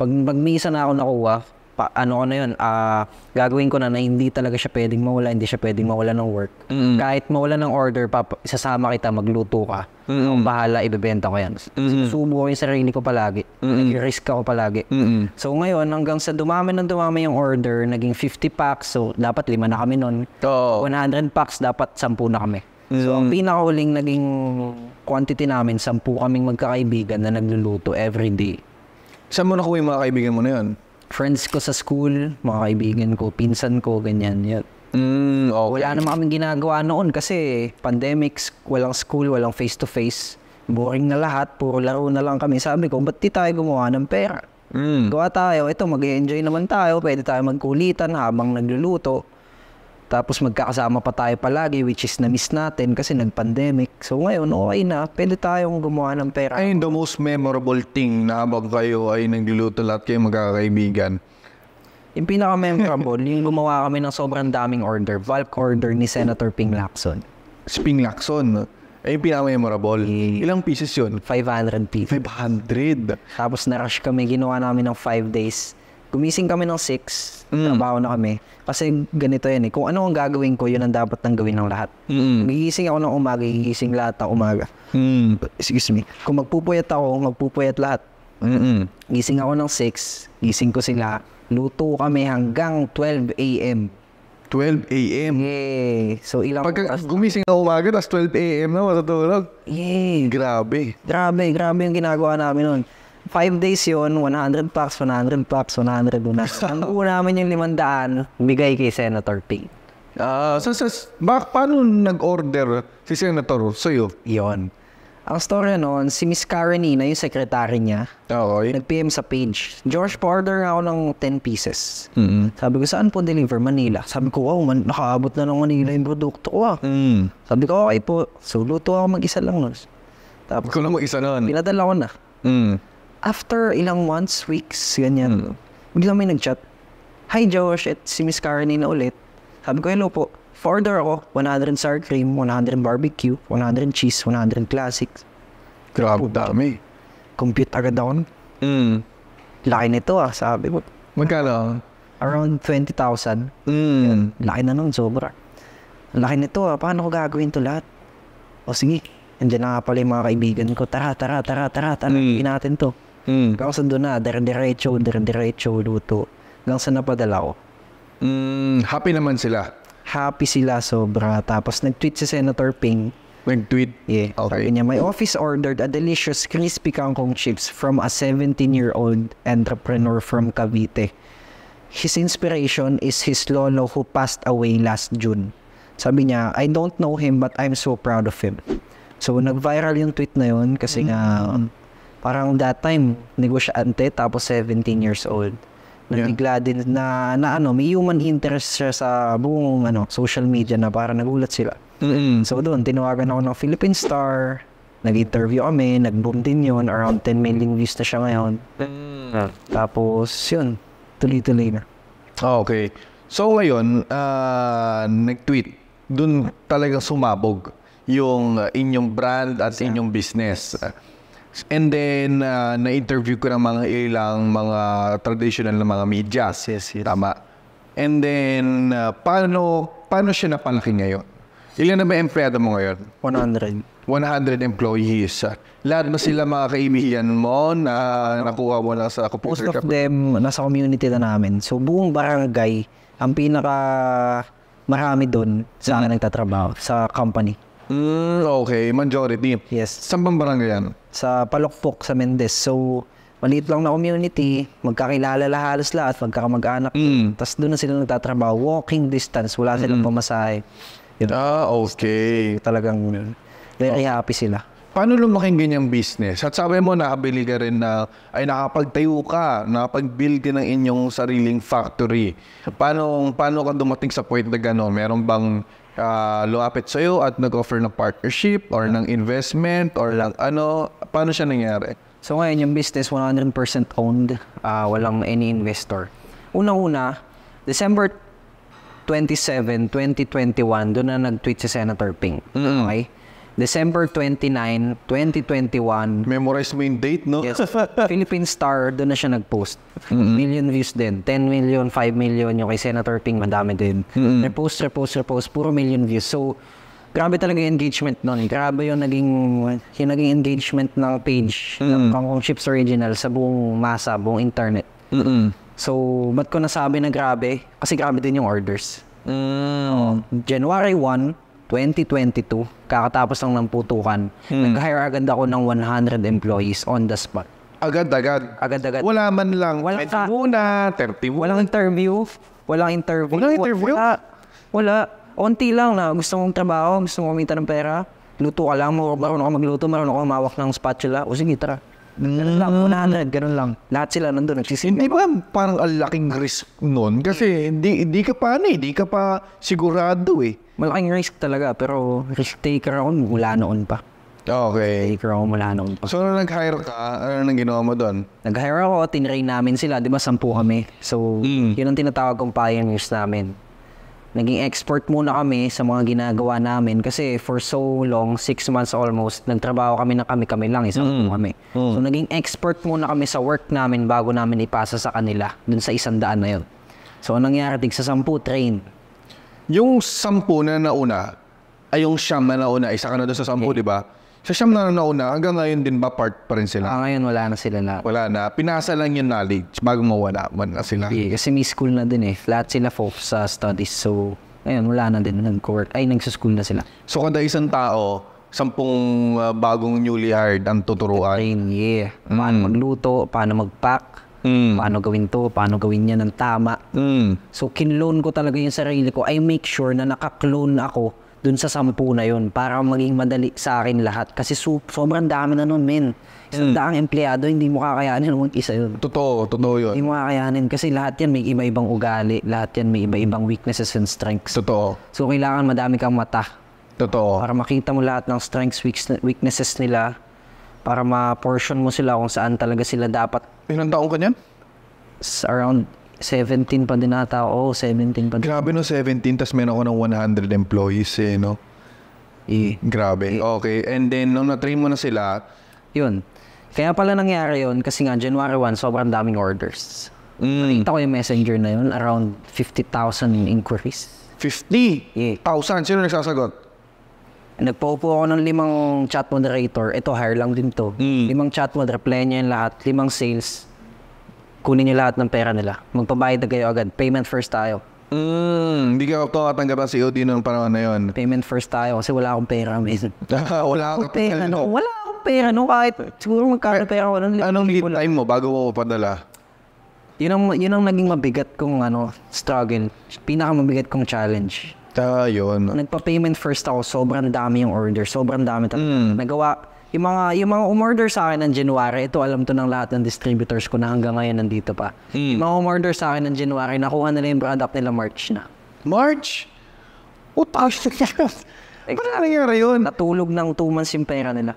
Pag, pag may isa na ako nakuha, pa, ano ko na yun, uh, gagawin ko na na hindi talaga siya pwedeng mawala, hindi siya pwedeng mawala ng work. mm Kahit mawala ng order, pa, sasama kita, magluto ka. mm bahala, ibebenta ko yan. Mm-hmm. Subo ko yung sarili ko palagi. mm Nag-risk ako palagi. mm So ngayon, hanggang sa dumami ng dumami yung order, naging 50 packs, so dapat lima na kami nun. Oh. 100 packs, dapat 10 na kami. mm So ang pinakahuling naging quantity namin, 10 kaming magkakaibigan na nagluluto every day. Saan mo nakuha yung mga kaibigan mo na yun? friends ko sa school, mga kaibigan ko, pinsan ko, ganyan. Yun. Mm, okay. Wala naman kami ginagawa noon kasi pandemics, walang school, walang face-to-face. Boring na lahat, puro laro na lang kami. Sabi ko, ba't di tayo gumawa ng pera? Mm. Gawa tayo, ito, mag enjoy naman tayo, pwede tayo magkulitan habang nagluluto. Tapos magkakasama pa tayo palagi which is na-miss natin kasi nag-pandemic. So ngayon, okay na. Pwede tayong gumawa ng pera. Ayun, the most memorable thing na abang kayo ay nagluluto lahat kayo magkakaibigan. Yung pinaka-memorable, yung gumawa kami ng sobrang daming order. Valk order ni Senator Ping Lacson. Si Ping Lacson? Ay, yung pinaka-memorable. Y- Ilang pieces yun? 500 pieces. 500? Tapos na-rush kami, ginawa namin ng 5 days gumising kami ng 6, mm. trabaho na kami. Kasi ganito yan eh, kung ano ang gagawin ko, yun ang dapat nang gawin ng lahat. Mm. Gigising ako ng umaga, gigising lahat ng umaga. Mm. Excuse me. Kung magpupuyat ako, magpupuyat lahat. Mm-mm. Gising ako ng 6, gising ko sila. Luto kami hanggang 12 a.m. 12 a.m. Yeah. So ilang Pag oras gumising na umaga, tapos 12 a.m. na matutulog. Yeah. Grabe. Grabe, grabe yung ginagawa namin noon. 5 days yon 100 packs, 100 packs, 100 bunas. Ang buo namin yung 500, bigay kay Senator Ping. Ah, uh, so, so, bak, paano nag-order si Senator sa'yo? Yon. Ang story noon, si Miss Karen yung secretary niya, okay. nag-PM sa page. George, Porter ako ng 10 pieces. Mm-hmm. Sabi ko, saan po deliver? Manila. Sabi ko, wow, man, nakaabot na ng Manila yung produkto ko ah. Mm. Sabi ko, okay po. So, luto ako mag-isa lang nun. Tapos, Ikaw lang mag-isa nun. Pinadala ko na. Mm after ilang months, weeks, ganyan, mm. hindi namin nag-chat. Hi Josh, at si Miss Caroline na ulit. Sabi ko, hello po. For-order ako, 100 sour cream, 100 barbecue, 100 cheese, 100 classic. Grabe dami. Compute agad ako. Mm. Laki nito ah, sabi ko. Magkano? Around 20,000. Mm. Laki na nun, sobra. Laki nito ah, paano ko gagawin to lahat? O sige, andyan na nga pala yung mga kaibigan ko. Tara, tara, tara, tara, tara, mm. natin to. Mm. Pero sa doon na, dire-diretso, dire-diretso, luto. Hanggang sa napadala ko. Mm, happy naman sila. Happy sila sobra. Tapos nag-tweet si Senator Ping. Nag-tweet? Yeah. Okay. Sabi niya, my office ordered a delicious crispy kangkong chips from a 17-year-old entrepreneur from Cavite. His inspiration is his lolo who passed away last June. Sabi niya, I don't know him but I'm so proud of him. So, nag-viral yung tweet na yun kasi mm-hmm. nga parang that time, negosyante, tapos 17 years old. Nabigla yeah. din na, na ano, may human interest siya sa buong ano, social media na para nagulat sila. Mm-hmm. So doon, tinawagan ako ng Philippine Star, nag-interview kami, nag-boom din yun, around 10 million views na siya ngayon. Mm-hmm. Tapos yun, tuloy-tuloy na. Oh, okay. So ngayon, uh, nag-tweet, doon talaga sumabog yung inyong brand at inyong business. And then, uh, na-interview ko ng mga ilang mga traditional na mga media. Yes, yes. Tama. And then, uh, paano, paano siya napalaki ngayon? Ilan na may empleyado mo ngayon? 100. 100 employees. Lahat ba sila mga kaibigan mo na nakuha mo na sa computer? Most of them, nasa community na namin. So, buong barangay, ang pinaka marami doon sa mm-hmm. nagtatrabaho, sa company. Mm, okay, majority. Yes. Saan bang barangay yan? Sa Palokpok, sa Mendez. So, maliit lang na community, magkakilala la halos lahat, magkakamag-anak. Mm. Tapos doon na sila nagtatrabaho. Walking distance, wala silang mm. pamasahe. Yun. Ah, okay. So, talagang very oh. happy sila. Paano lumaking ganyang business? At sabi mo, nakabili ka rin na, ay nakapagtayo ka, nakapag-build ka ng inyong sariling factory. Paano, paano ka dumating sa point na gano'n? Meron bang uh, luapit sa'yo at nag-offer ng partnership or ng investment or ng ano? Paano siya nangyari? So ngayon, yung business 100% owned, uh, walang any investor. Una-una, December 27, 2021, doon na nag-tweet si Senator Ping. Mm-hmm. Okay? December 29, 2021. Memorize mo yung date, no? Yes. Philippine Star, doon na siya nag-post. Mm-hmm. Million views din. 10 million, 5 million. Yung kay Senator Ping, madami din. Mm-hmm. Repost, repost, repost. Puro million views. So, grabe talaga yung engagement nun. Grabe yung naging, yung naging engagement ng page mm-hmm. ng Kong Chips Original sa buong masa, buong internet. Mm-hmm. So, ba't ko nasabi na grabe? Kasi grabe din yung orders. Mm. So, oh, January 1, 2022, kakatapos lang ng putukan, hmm. nag-hire agad ako ng 100 employees on the spot. Agad-agad? Agad-agad. Wala man lang. Wala ka. Muna, 30 muna. Walang interview. Walang interview. Walang interview? Wala. Wala. Onti lang na gusto mong trabaho, gusto mong kumita ng pera. Luto ka lang, marunong ako magluto, marunong ako humawak ng spatula. O sige, tara. Ganun lang, mm. na, ganun lang. Lahat sila nandun, nagsisimba. Hindi ba parang ang laking risk nun? Kasi hindi, hindi ka pa ano eh, hindi ka pa sigurado eh. Malaking risk talaga, pero risk taker ako mula noon pa. Okay. Taker ako mula noon pa. So, nung nag-hire ka, ano nang ginawa mo doon? Nag-hire ako, tinrain namin sila, di ba, sampu kami. So, mm. yun ang tinatawag kong pioneers namin naging expert muna kami sa mga ginagawa namin kasi for so long, six months almost, nagtrabaho kami na kami-kami lang, isang mm. kami. Mm. So naging expert muna kami sa work namin bago namin ipasa sa kanila dun sa isang daan na yun. So anong nangyari? Tig sa sampu, train. Yung sampu na nauna, ay yung siyam na nauna, isa ka na doon sa sampu, okay. Eh. di ba? Sa siyam na nauna, hanggang ngayon din ba part pa rin sila? Ah, ngayon wala na sila na. Wala na. Pinasa lang yung knowledge bago mawala man na sila. Yeah, kasi may school na din eh. Lahat sila focus sa studies. So, ngayon wala na din. Nag-work. Ay, nag school na sila. So, kada isang tao, sampung uh, bagong newly hired ang tuturuan. Train, yeah. Mm. Paano magluto, paano mag-pack, Mm. Paano gawin to? Paano gawin niya ng tama? Mm. So, kinlone ko talaga yung sarili ko. I make sure na nakaklone ako dun sa sampu na yun para maging madali sa akin lahat. Kasi so, sobrang dami na nun, men. Isang mm. daang empleyado, hindi mo kakayanin kung isa yun. Totoo, totoo yun. Hindi mo kakayanin kasi lahat yan may iba-ibang ugali, lahat yan may iba-ibang weaknesses and strengths. Totoo. So, kailangan madami kang mata. Totoo. Para makita mo lahat ng strengths, weaknesses nila, para ma-portion mo sila kung saan talaga sila dapat. Ilang taong ka niyan? around 17 pa din ata ako. Oh, 17 pa din. Grabe no, 17. tas meron ako ng 100 employees eh, no? Eh. Grabe. Eh. Okay. And then, nung na-train mo na sila... Yun. Kaya pala nangyari yun kasi nga, January 1, sobrang daming orders. Mm. Nakita ko yung messenger na yun, around 50,000 inquiries. 50,000? Yeah. Thousand? Sino nagsasagot? Nagpaupo ako ng limang chat moderator. Ito, hire lang din to. Mm. Limang chat moderator, replyan niya yung lahat. Limang sales kunin niya lahat ng pera nila. Magpabayad na kayo agad. Payment first tayo. Mm, hindi ka to katanggap ng COD noong panahon na yon. Payment first tayo kasi wala akong pera. wala akong pera. No. Wala akong pera. No, kahit siguro magkano eh, pera. Walang Anong lead time mo bago mo padala? Yun ang, yun ang naging mabigat kong ano, struggle. Pinakamabigat kong challenge. Ta, ah, yun. Nagpa-payment first ako. Sobrang dami yung order. Sobrang dami talaga. Mm. Nagawa, yung mga, yung mga umorder sa akin ng January, ito alam to ng lahat ng distributors ko na hanggang ngayon nandito pa. Mm. Yung mga umorder sa akin ng January, nakuha nila yung product nila March na. March? What the hell? Paano nangyari yun? Natulog ng 2 months yung pera nila.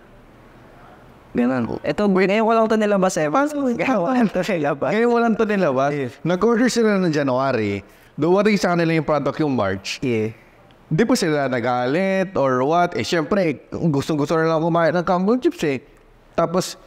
Ganun. Ito, ngayon ko lang ito nilabas eh. Paano gawa ito nilabas? Ngayon ko lang ito nilabas. Yeah. Nag-order sila ng January. Duwari sa kanila yung product yung March. Yeah. Hindi po sila nagalit or what. Eh, syempre, gustong-gusto na lang kumain ng Campbell chips eh. Tapos,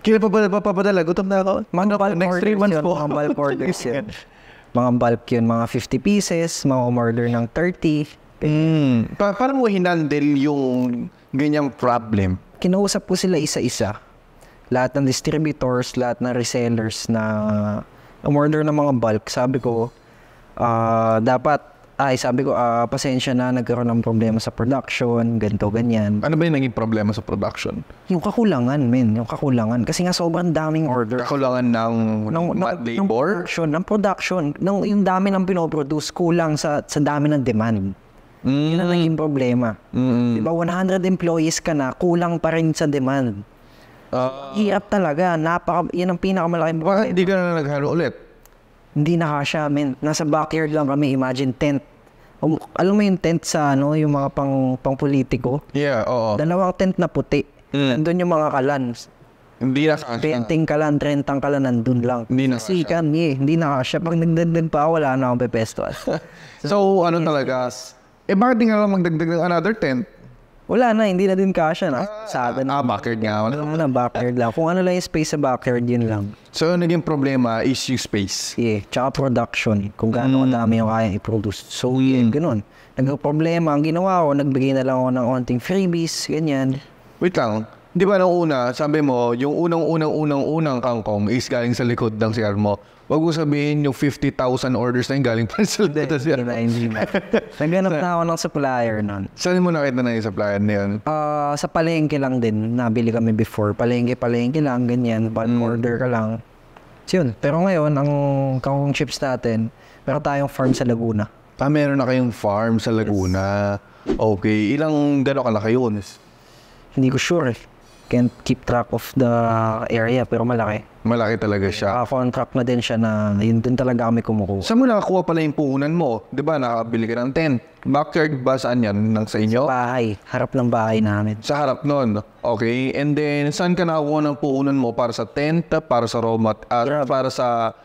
kailan pa ba papadala? Gutom na ako. Mga bulk next three months po. Mga bulk orders yun. Mga bulk yun, mga 50 pieces, mga order ng 30. Mm. Pa- parang mo hinandle yung ganyang problem. Kinausap ko sila isa-isa. Lahat ng distributors, lahat ng resellers na uh, umorder ng mga bulk. Sabi ko, uh, dapat ay sabi ko, uh, pasensya na, nagkaroon ng problema sa production, ganito, ganyan. Ano ba yung naging problema sa production? Yung kakulangan, men. Yung kakulangan. Kasi nga sobrang daming order. Kakulangan ng, ng, ng labor? Ng production, ng production. Ng, yung dami ng pinoproduce, kulang sa, sa dami ng demand. Mm. Yun ang mm. naging problema. Mm. Diba, 100 employees ka na, kulang pa rin sa demand. Uh, Hirap talaga. Napaka, yan ang pinakamalaking problema. hindi ka na naghalo ulit? hindi na kasha, men. Nasa backyard lang kami, imagine tent. Um, alam mo yung tent sa ano, yung mga pang, pang politiko? Yeah, oo. Dalawang tent na puti. Mm. Nandun yung mga kalan. Hindi na kasha. Penting kalan, trentang kalan, nandun lang. Hindi na Kasi kasha. kami, eh, hindi na kasha. Pag nagdagdag pa wala na akong pepesto. so, so, ano talaga? Eh, bakit nga lang magdagdag ng another tent? wala na, hindi na din kasha na. Ah, sa atin. Ah, ah, backyard nga. Wala mo na, backyard lang. Kung ano lang yung space sa backyard, yun lang. So, naging ano problema is yung space. Yeah, tsaka production. Kung gaano mm. dami yung kaya i-produce. So, yun, mm. ganun. Nagka-problema. Ang ginawa ko, nagbigay na lang ako ng onting freebies, ganyan. Wait lang. Di ba nung una, sabi mo, yung unang-unang-unang-unang kangkong is galing sa likod ng CR mo. Wag mo sabihin yung 50,000 orders na yung galing pa sa Hindi, hindi na hindi ba. Naghanap na ako ng supplier nun. Saan mo nakita na yung supplier na yun? Ah, sa palengke lang din. Nabili kami before. Palengke, palengke lang, ganyan. Bulk hmm. order ka lang. So yun. Pero ngayon, ang kangkong chips natin, meron tayong farm sa Laguna. Ah, meron na kayong farm sa Laguna. Okay. Ilang gano'n ka na kayo? Hindi ko sure eh can't keep track of the area pero malaki. Malaki talaga siya. Naka-contract ah, na din siya na yun din talaga kami kumukuha. Saan mo nakakuha pala yung puhunan mo? Di ba nakabili ka ng tent? Backyard ba saan yan? Nang sa inyo? Sa bahay. Harap ng bahay namin. Sa harap nun? Okay. And then saan ka nakakuha ng puhunan mo? Para sa tent? Para sa romat? At Grabe. para sa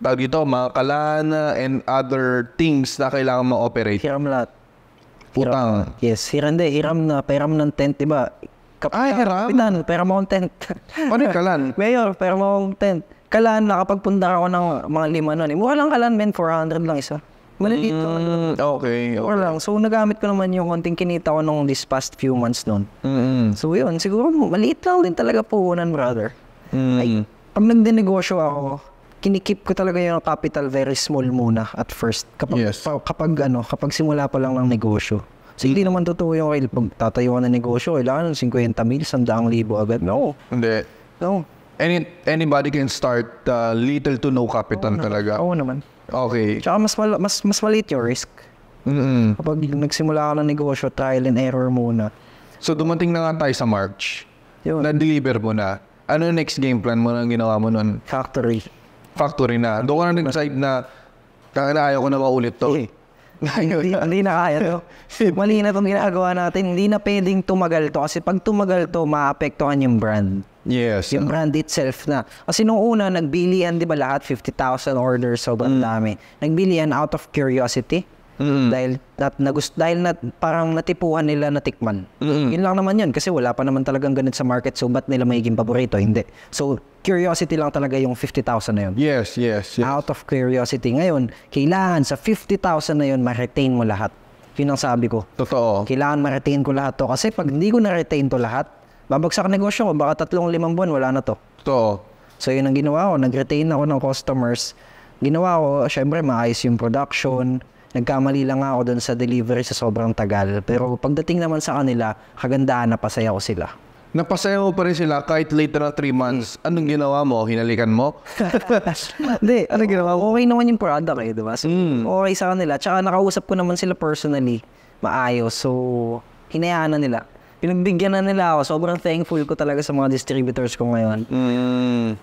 tawag dito, mga kalana and other things na kailangan ma-operate? Hiram lahat. Hiram. Putang. Yes, hiram de, hiram na, pairam ng tent, di ba? Kap- Ay, harap. Kapitan, pero mo akong tent. Ano yung kalan? Mayor, pera mo Kalan, nakapagpunta ako ng mga lima nun. Eh. Mukha lang kalan, men, 400 lang isa. Maliliit mm, Okay, okay. lang. So, nagamit ko naman yung konting kinita ko nung this past few months nun. Mm-hmm. So, yun. Siguro, maliit lang din talaga puhunan, brother. Mm. Ay, pag nagdenegosyo ako, kinikip ko talaga yung capital very small muna at first. Kapag, yes. pa, kapag ano, kapag simula pa lang ng negosyo. Sige. Hindi naman totoo yung oil. Pag tatayo ka ng negosyo, kailangan ng 50 mil, 100 libo agad. No, hindi. No. Any, anybody can start uh, little to no capital Oo, talaga. Oo naman. Okay. Tsaka mas, mal- mas, mas maliit yung risk. Mm-mm. Kapag nagsimula ka ng negosyo, trial and error muna. So dumating na nga tayo sa March. Yun. Na-deliver mo na. Ano yung next game plan mo na ginawa mo nun? Factory. Factory na. Doon ka na decide na kaya ayaw ko na ba to. Eh hindi, hindi na kaya to. Mali na itong ginagawa natin. Hindi na pwedeng tumagal to. Kasi pag tumagal to, maapektuhan yung brand. Yes. Yung brand itself na. Kasi nung una, nagbilian, di ba lahat, 50,000 orders, sobrang mm. dami. Nagbilian out of curiosity. Mm-hmm. Dahil nat nagust dahil nat parang natipuhan nila natikman. Mm-hmm. Yun lang naman yun kasi wala pa naman talagang ganun sa market so ba't nila magiging paborito? Hindi. So curiosity lang talaga yung 50,000 na yun. Yes, yes, yes. Out of curiosity ngayon, kailangan sa 50,000 na yun ma-retain mo lahat. Yun ang sabi ko. Totoo. Kailangan ma-retain ko lahat to kasi pag hindi ko na-retain to lahat, babagsak negosyo ko baka tatlong limang buwan wala na to. Totoo. So yun ang ginawa ko, nag-retain ako ng customers. Ginawa ko, syempre maayos yung production, nagkamali lang ako doon sa delivery sa sobrang tagal. Pero pagdating naman sa kanila, kagandaan, napasaya ko sila. Napasaya mo pa rin sila kahit late na 3 months. Anong ginawa mo? Hinalikan mo? Hindi. Anong ginawa mo? Okay naman yung product eh, di ba? So, mm. Okay sa kanila. Tsaka nakausap ko naman sila personally. Maayos. So, hinayaan na nila. Pinagbigyan na nila ako. Sobrang thankful ko talaga sa mga distributors ko ngayon. Mm.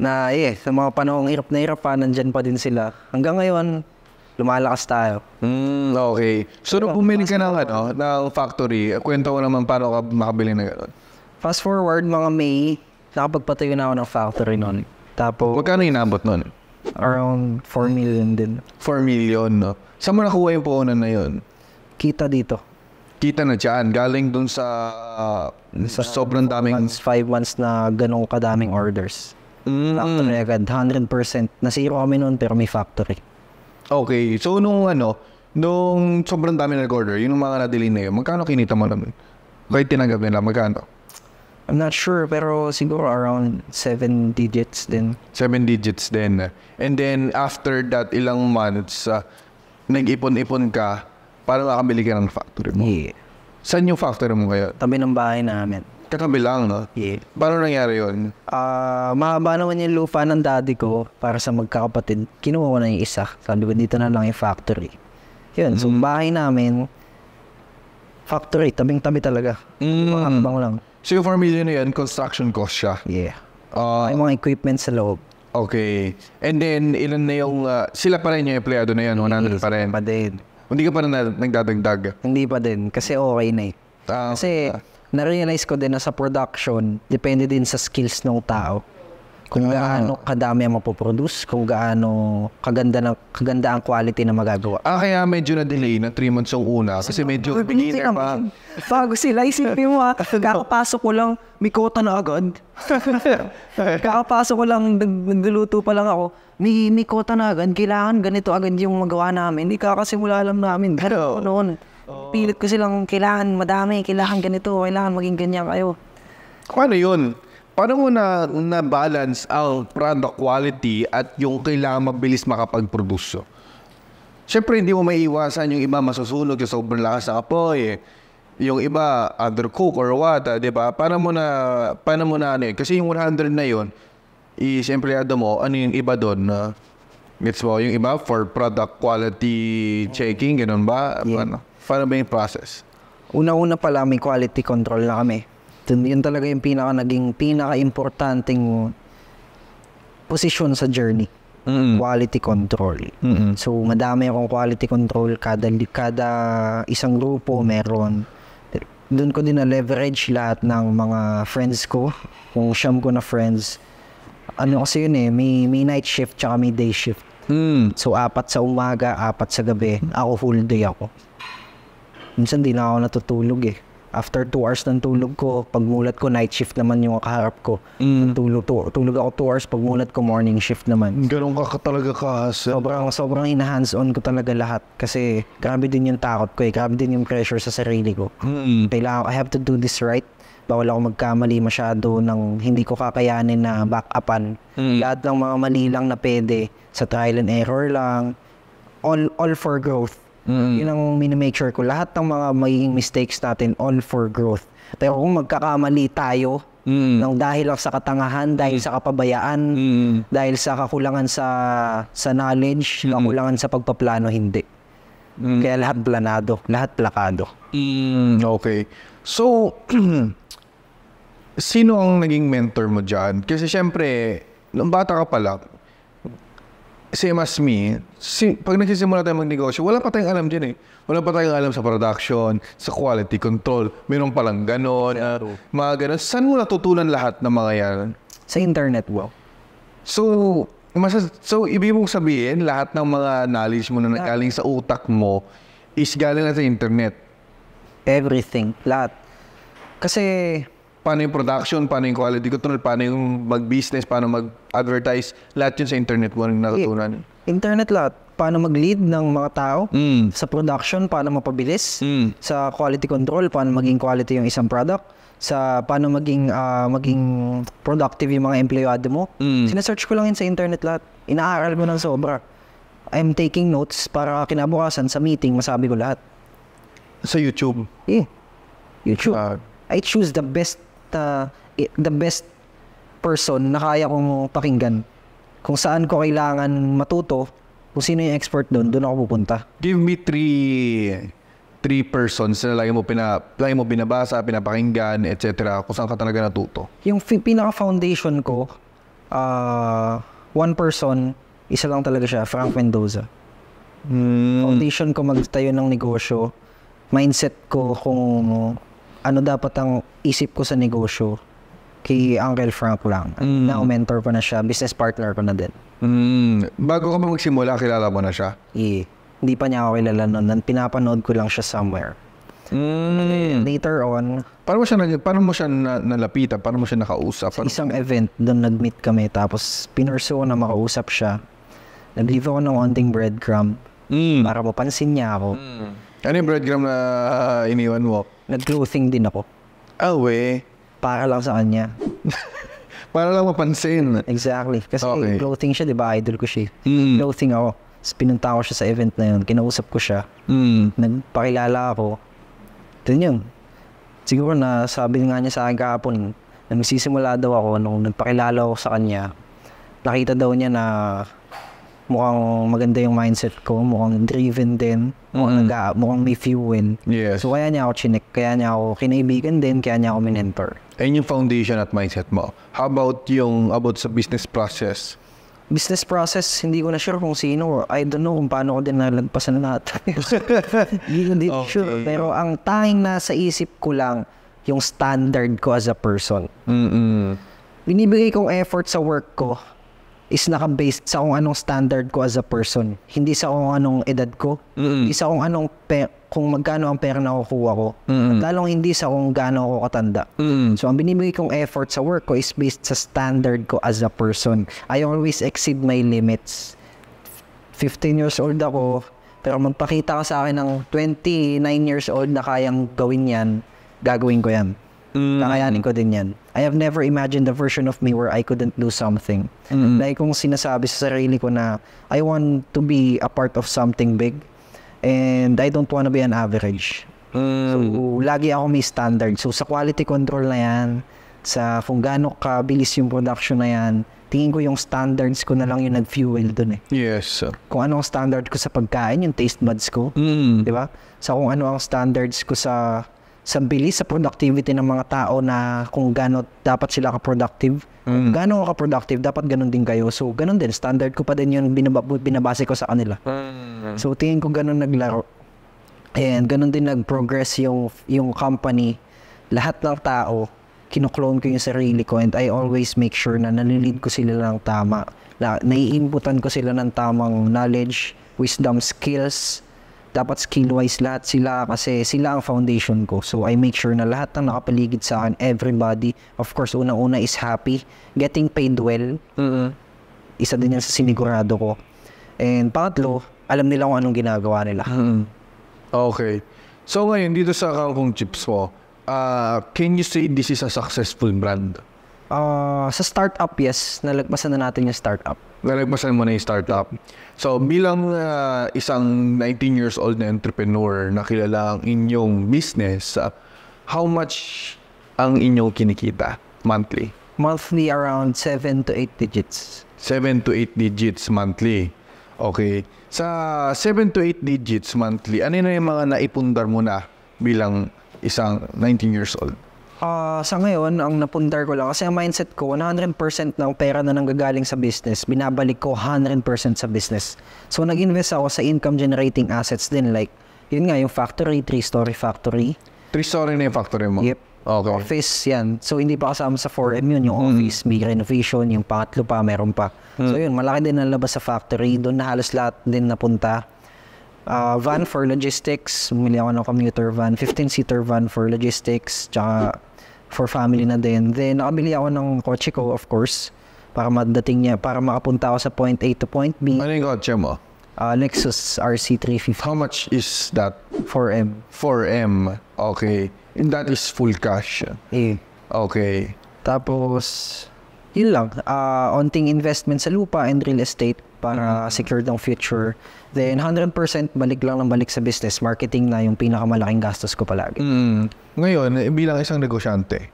Na eh, sa mga panahong irap na irap pa, nandyan pa din sila. Hanggang ngayon, lumalakas tayo. Mm, okay. So, nung bumili ka na, ano, ng factory, kwento ko naman paano ka makabili na gano'n. Fast forward, mga May, nakapagpatayo na ako ng factory noon. Tapos... Magkano inabot noon? Around 4 million din. 4 million, no? Saan mo nakuha yung puunan na yun? Kita dito. Kita na dyan. Galing dun sa, uh, sa sobrang daming... Months, five months na ganong kadaming orders. Mm. Factory agad. 100%. Nasiro kami noon pero may factory. Okay. So, nung ano, nung sobrang dami ng order yung mga na-delay na yun, magkano kinita mo naman? Kahit tinanggap nila, magkano? I'm not sure, pero siguro around 7 digits din. 7 digits din. And then, after that, ilang months, uh, nag-ipon-ipon ka para makabili ka ng factory mo. Yeah. Saan yung factory mo kaya? Tabi ng bahay namin. Katabi lang, no? Yeah. Paano nangyari yun? Ah, mahaba naman yung lupa ng daddy ko para sa magkakapatid. Kinuha ko na yung isa. Sabi ko, dito na lang yung factory. Yun, so mm-hmm. bahay namin, factory, tabing-tabi talaga. Mm. Makakabang lang. So yung 4 million na yan, construction cost siya. Yeah. Ah, May mga equipment sa loob. okay. And then, ilan na yung, ah, sila pa rin yung empleyado na yan, 100 pa rin. Pa din. Hindi ka pa na nagdadagdag. Hindi pa din. Kasi okay na eh. Ah, Kasi na-realize ko din na sa production, depende din sa skills ng tao. Kung yeah. gaano kadami ang mapoproduce, kung gaano kaganda, na, kaganda ang quality na magagawa. Ah, kaya medyo na-delay na 3 months ang una kasi so, ano? medyo beginner pa. Bago sila, isipin mo ha, ah. ano? kakapasok ko lang, may kota na agad. kakapasok ko lang, nagluluto pa lang ako, may, may kota na agad, kailangan ganito agad yung magawa namin. Hindi kakasimula alam namin. Ganito ano? noon. Oh. Pilit ko silang kailangan madami, kailangan ganito, kailangan maging ganyan kayo. Paano yun? Paano mo na, na balance out product quality at yung kailangan mabilis makapag-produce? Siyempre, hindi mo maiiwasan yung iba masusunog yung sobrang lakas ng apoy. Yung iba, undercook or what, ah, di ba? Paano mo na, paano mo na ano Kasi yung 100 na yun, i-empleyado mo, ano yung iba doon na ah? Gets mo? Yung iba, for product quality checking, ganun ba? Yeah. Ano? Paano ba yung process? Una-una pala may quality control na kami. Yun talaga yung pinaka naging pinaka-importanting position sa journey. Mm-hmm. Quality control. Mm-hmm. So madami akong quality control kada kada isang grupo meron. Doon ko din na leverage lahat ng mga friends ko, kung siyam ko na friends. Ano kasi yun eh, may, may night shift tsaka may day shift. Mm. So apat sa umaga, apat sa gabi. Ako full day ako minsan di na ako natutulog eh. After 2 hours ng tulog ko, pagmulat ko, night shift naman yung kaharap ko. Mm. Tulog, to, tulog ako 2 hours, pagmulat ko, morning shift naman. Ganun ka, ka talaga ka. Sobrang, sobrang in hands on ko talaga lahat. Kasi grabe din yung takot ko eh. Grabe din yung pressure sa sarili ko. Mm. Kailangan, I have to do this right bawal ako magkamali masyado ng hindi ko kakayanin na back upan. Mm. Lahat ng mga mali lang na pwede sa trial and error lang. All, all for growth. Mm-hmm. Yun ang minimake sure ko. Lahat ng mga magiging mistakes natin all for growth. Pero kung magkakamali tayo, mm-hmm. ng dahil sa katangahan, dahil sa kapabayaan, mm-hmm. dahil sa kakulangan sa sa knowledge, mm-hmm. kakulangan sa pagpaplano, hindi. Mm-hmm. Kaya lahat planado, lahat plakado. Mm-hmm. Okay. So, sino ang naging mentor mo dyan? Kasi syempre, nung bata ka pala, same as me, si, pag nagsisimula tayo magnegosyo, wala pa tayong alam dyan eh. Wala pa tayong alam sa production, sa quality control, meron palang ganon, uh, mga ganon. Saan mo natutunan lahat ng mga yan? Sa internet, wow. So, masas so ibig mong sabihin, lahat ng mga knowledge mo na nagaling sa utak mo is galing na sa internet? Everything, lahat. Kasi paano yung production, paano yung quality control, paano yung mag-business, paano mag-advertise. Lahat yun sa internet mo ang natutunan. Internet lahat. Paano mag-lead ng mga tao mm. sa production, paano mapabilis, mm. sa quality control, paano maging quality yung isang product, sa paano maging uh, maging productive yung mga empleyado mo. Mm. Sinesearch ko lang yun sa internet lahat. Inaaral mo ng sobra. I'm taking notes para kinabukasan sa meeting, masabi ko lahat. Sa YouTube? Yeah. YouTube. Uh, I choose the best uh, the best person na kaya kong pakinggan. Kung saan ko kailangan matuto, kung sino yung expert doon, doon ako pupunta. Give me three three persons na lagi mo pina lagi mo binabasa, pinapakinggan, etc. Kung saan ka talaga natuto. Yung pinaka-foundation ko, uh, one person, isa lang talaga siya, Frank Mendoza. Mm. Foundation ko magtayo ng negosyo, mindset ko kung ano dapat ang isip ko sa negosyo kay Uncle Frank lang. Mm. Na mentor ko na siya, business partner ko na din. Mm. Bago ka magsimula, kilala mo na siya? Eh, hindi pa niya ako kilala noon. Pinapanood ko lang siya somewhere. Mm. Later on. Paano mo siya, paano mo siya na, nalapitan? Paano mo siya nakausap? Paano? Sa isang event, doon nag-meet kami. Tapos, pinurso ko na makausap siya. Nag-leave ako ng onting breadcrumb mm. para mapansin niya ako. Mm. Ano yung breadcrumb na uh, iniwan mo? nag-clothing din ako. Ah, we. Para lang sa kanya. para lang mapansin. Exactly. Kasi okay. clothing siya, di ba? Idol ko siya. Mm. Clothing ako. Tapos pinunta ko siya sa event na yun. Kinausap ko siya. Mm. Nagpakilala ako. Then yun. Siguro na sabi nga niya sa akin kahapon, na daw ako nung nagpakilala ako sa kanya. Nakita daw niya na mukhang maganda yung mindset ko, mukhang driven din, mukhang, mm. nag, mukhang may fuel. Yes. So kaya niya ako chinik, kaya niya ako kinaibigan din, kaya niya ako minentor. Ayun yung foundation at mindset mo. How about yung about sa business process? Business process, hindi ko na sure kung sino. I don't know kung paano ko din nalagpasan na lahat. hindi okay. sure. Pero ang tanging nasa isip ko lang, yung standard ko as a person. Mm-mm. Binibigay kong effort sa work ko is naka-based sa kung anong standard ko as a person. Hindi sa kung anong edad ko. Mm-mm. Hindi sa kung anong pe- kung magkano ang pera na kukuha ko. Mm-mm. At lalong hindi sa kung gaano ako katanda. Mm-mm. So, ang binibigay kong effort sa work ko is based sa standard ko as a person. I always exceed my limits. 15 years old ako, pero magpakita ka sa akin ng 29 years old na kayang gawin yan, gagawin ko yan. Mm. Kakayanin ko din yan. I have never imagined the version of me where I couldn't do something. Mm. Like kung sinasabi sa sarili ko na I want to be a part of something big and I don't want to be an average. Mm. So, lagi ako may standard. So, sa quality control na yan, sa kung gaano kabilis yung production na yan, tingin ko yung standards ko na lang yung nag-fuel dun eh. Yes, sir. Kung ano ang standard ko sa pagkain, yung taste buds ko. Mm. Di ba? Sa so, kung ano ang standards ko sa sa bilis sa productivity ng mga tao na kung gaano dapat sila ka-productive. Mm. Kung gaano ka-productive, dapat ganun din kayo. So, ganun din. Standard ko pa din yung binab- binabase ko sa kanila. Mm. So, tingin ko ganun naglaro. And ganun din nag-progress yung, yung company. Lahat ng tao, kinuklone ko yung sarili ko and I always make sure na nalilid ko sila ng tama. Na, naiimputan ko sila ng tamang knowledge, wisdom, skills, dapat skill-wise lahat sila kasi sila ang foundation ko. So, I make sure na lahat ng nakapaligid sa akin, everybody, of course, una una is happy. Getting paid well, mm-hmm. isa din yan sa sinigurado ko. And pangatlo, alam nila kung anong ginagawa nila. Mm-hmm. Okay. So, ngayon, dito sa Kangkong Chips mo, uh, can you say this is a successful brand? Uh, sa startup, yes. Nalagpasan na natin yung startup nalagpasan mo na yung startup. So, bilang uh, isang 19 years old na entrepreneur na kilala ang inyong business, uh, how much ang inyong kinikita monthly? Monthly around 7 to 8 digits. 7 to 8 digits monthly. Okay. Sa 7 to 8 digits monthly, ano na yung mga naipundar mo na bilang isang 19 years old? Uh, sa ngayon, ang napundar ko lang, kasi ang mindset ko, 100% ng pera na nanggagaling sa business, binabalik ko 100% sa business. So, nag-invest ako sa income-generating assets din, like, yun nga, yung factory, three-story factory. Three-story na yung factory mo? Yep. Okay. Office, yan. So, hindi pa kasama sa 4M yun, yung mm. office, may renovation, yung pangatlo pa, meron pa. Mm. So, hmm. yun, malaki din ang labas sa factory. Doon na halos lahat din napunta uh, van for logistics. Bumili ako ng commuter van, 15-seater van for logistics, tsaka for family na din. Then, nakabili ako ng kotse ko, of course, para madating niya, para makapunta ako sa point A to point B. Ano yung kotse mo? Uh, Lexus RC350. How much is that? 4M. 4M. Okay. And that is full cash. Eh. Okay. Tapos, yun lang. Uh, onting investment sa lupa and real estate para mm-hmm. secured ang future. Then 100% balik lang ng balik sa business, marketing na yung pinakamalaking gastos ko palagi. Mm. Ngayon, eh, bilang isang negosyante,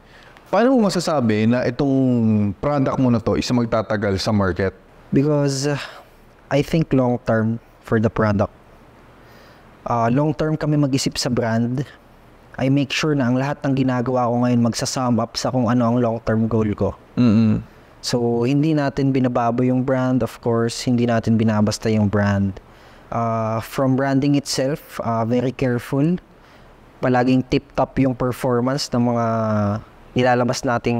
paano mo masasabi na itong product mo na to isa magtatagal sa market? Because uh, I think long term for the product. Uh, long term kami mag-isip sa brand. I make sure na ang lahat ng ginagawa ko ngayon magsasum up sa kung ano ang long term goal ko. Mm-hmm. So, hindi natin binababa yung brand. Of course, hindi natin binabasta yung brand. Uh, from branding itself, uh, very careful. Palaging tip-top yung performance ng mga nilalabas nating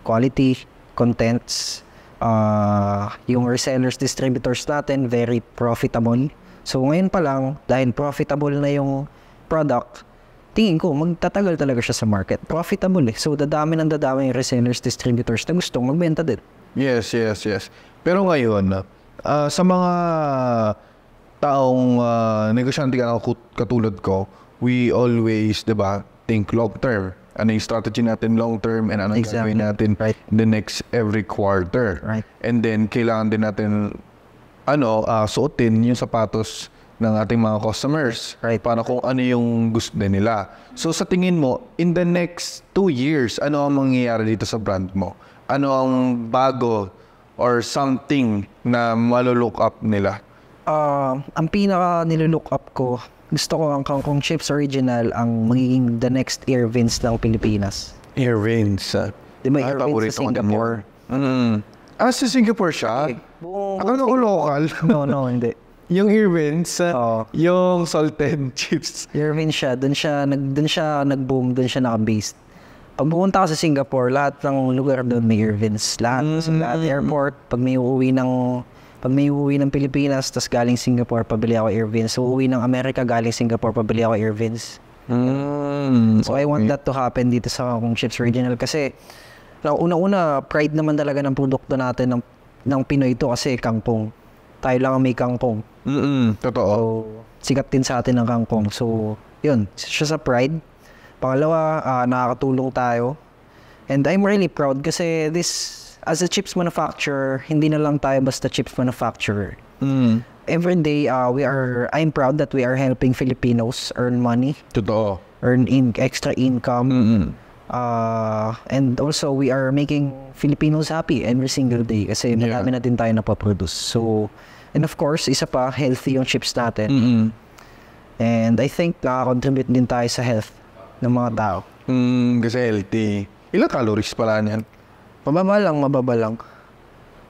quality, contents. Uh, yung resellers, distributors natin, very profitable. So, ngayon pa lang, dahil profitable na yung product, tingin ko magtatagal talaga siya sa market. Profitable eh. So dadami ng dadami yung resellers, distributors na gustong magbenta din. Yes, yes, yes. Pero ngayon, uh, sa mga taong uh, negosyante ka katulad ko, we always, di ba, think long term. Ano yung strategy natin long term and ano yung exactly. gagawin natin right. the next every quarter. Right. And then, kailangan din natin ano, uh, suotin yung sapatos ng ating mga customers. Right. Para kung ano yung gusto nila. So sa tingin mo, in the next two years, ano ang mangyayari dito sa brand mo? Ano ang bago or something na malolook up nila? Uh, ang pinaka nilolook up ko, gusto ko ang Kangkong Chips Original ang magiging the next Air Irvins ng Pilipinas. Air Uh, Di ba ah, Irvins sa Singapore? Mm. Ah, sa Singapore siya? Okay. Buong, Akala ko local. no, no, hindi. Yung Irwin sa Oo. yung salted chips. Irvin siya, doon siya, nag, doon siya nag-boom, doon siya naka-based. Pag pumunta ka sa Singapore, lahat ng lugar doon may Irvins. Lahat, sa mm. lahat airport, pag may uuwi ng pag may uuwi ng Pilipinas, tas galing Singapore, pabili ako Irvins. So, uuwi ng Amerika, galing Singapore, pabili ako Irvins. Mm, So, I want that to happen dito sa Kung Chips Regional kasi na una-una, pride naman talaga ng produkto natin ng, ng Pinoy ito kasi kangkong tayo lang ang may kangkong. Mm-mm, totoo. So, sikat din sa atin ang kangkong. So, yun, siya sa pride. Pangalawa, uh, nakakatulong tayo. And I'm really proud kasi this, as a chips manufacturer, hindi na lang tayo basta chips manufacturer. Mm. Every day, uh, we are, I'm proud that we are helping Filipinos earn money. Totoo. Earn in, extra income. Mm-mm Uh, and also, we are making Filipinos happy every single day kasi yeah. marami na din tayo napaproduce. So, and of course, isa pa, healthy yung chips natin. Mm-hmm. And I think nakaka-contribute uh, din tayo sa health ng mga tao. Mm, kasi healthy. Ilang calories pala niyan? Mababa lang, mababa lang.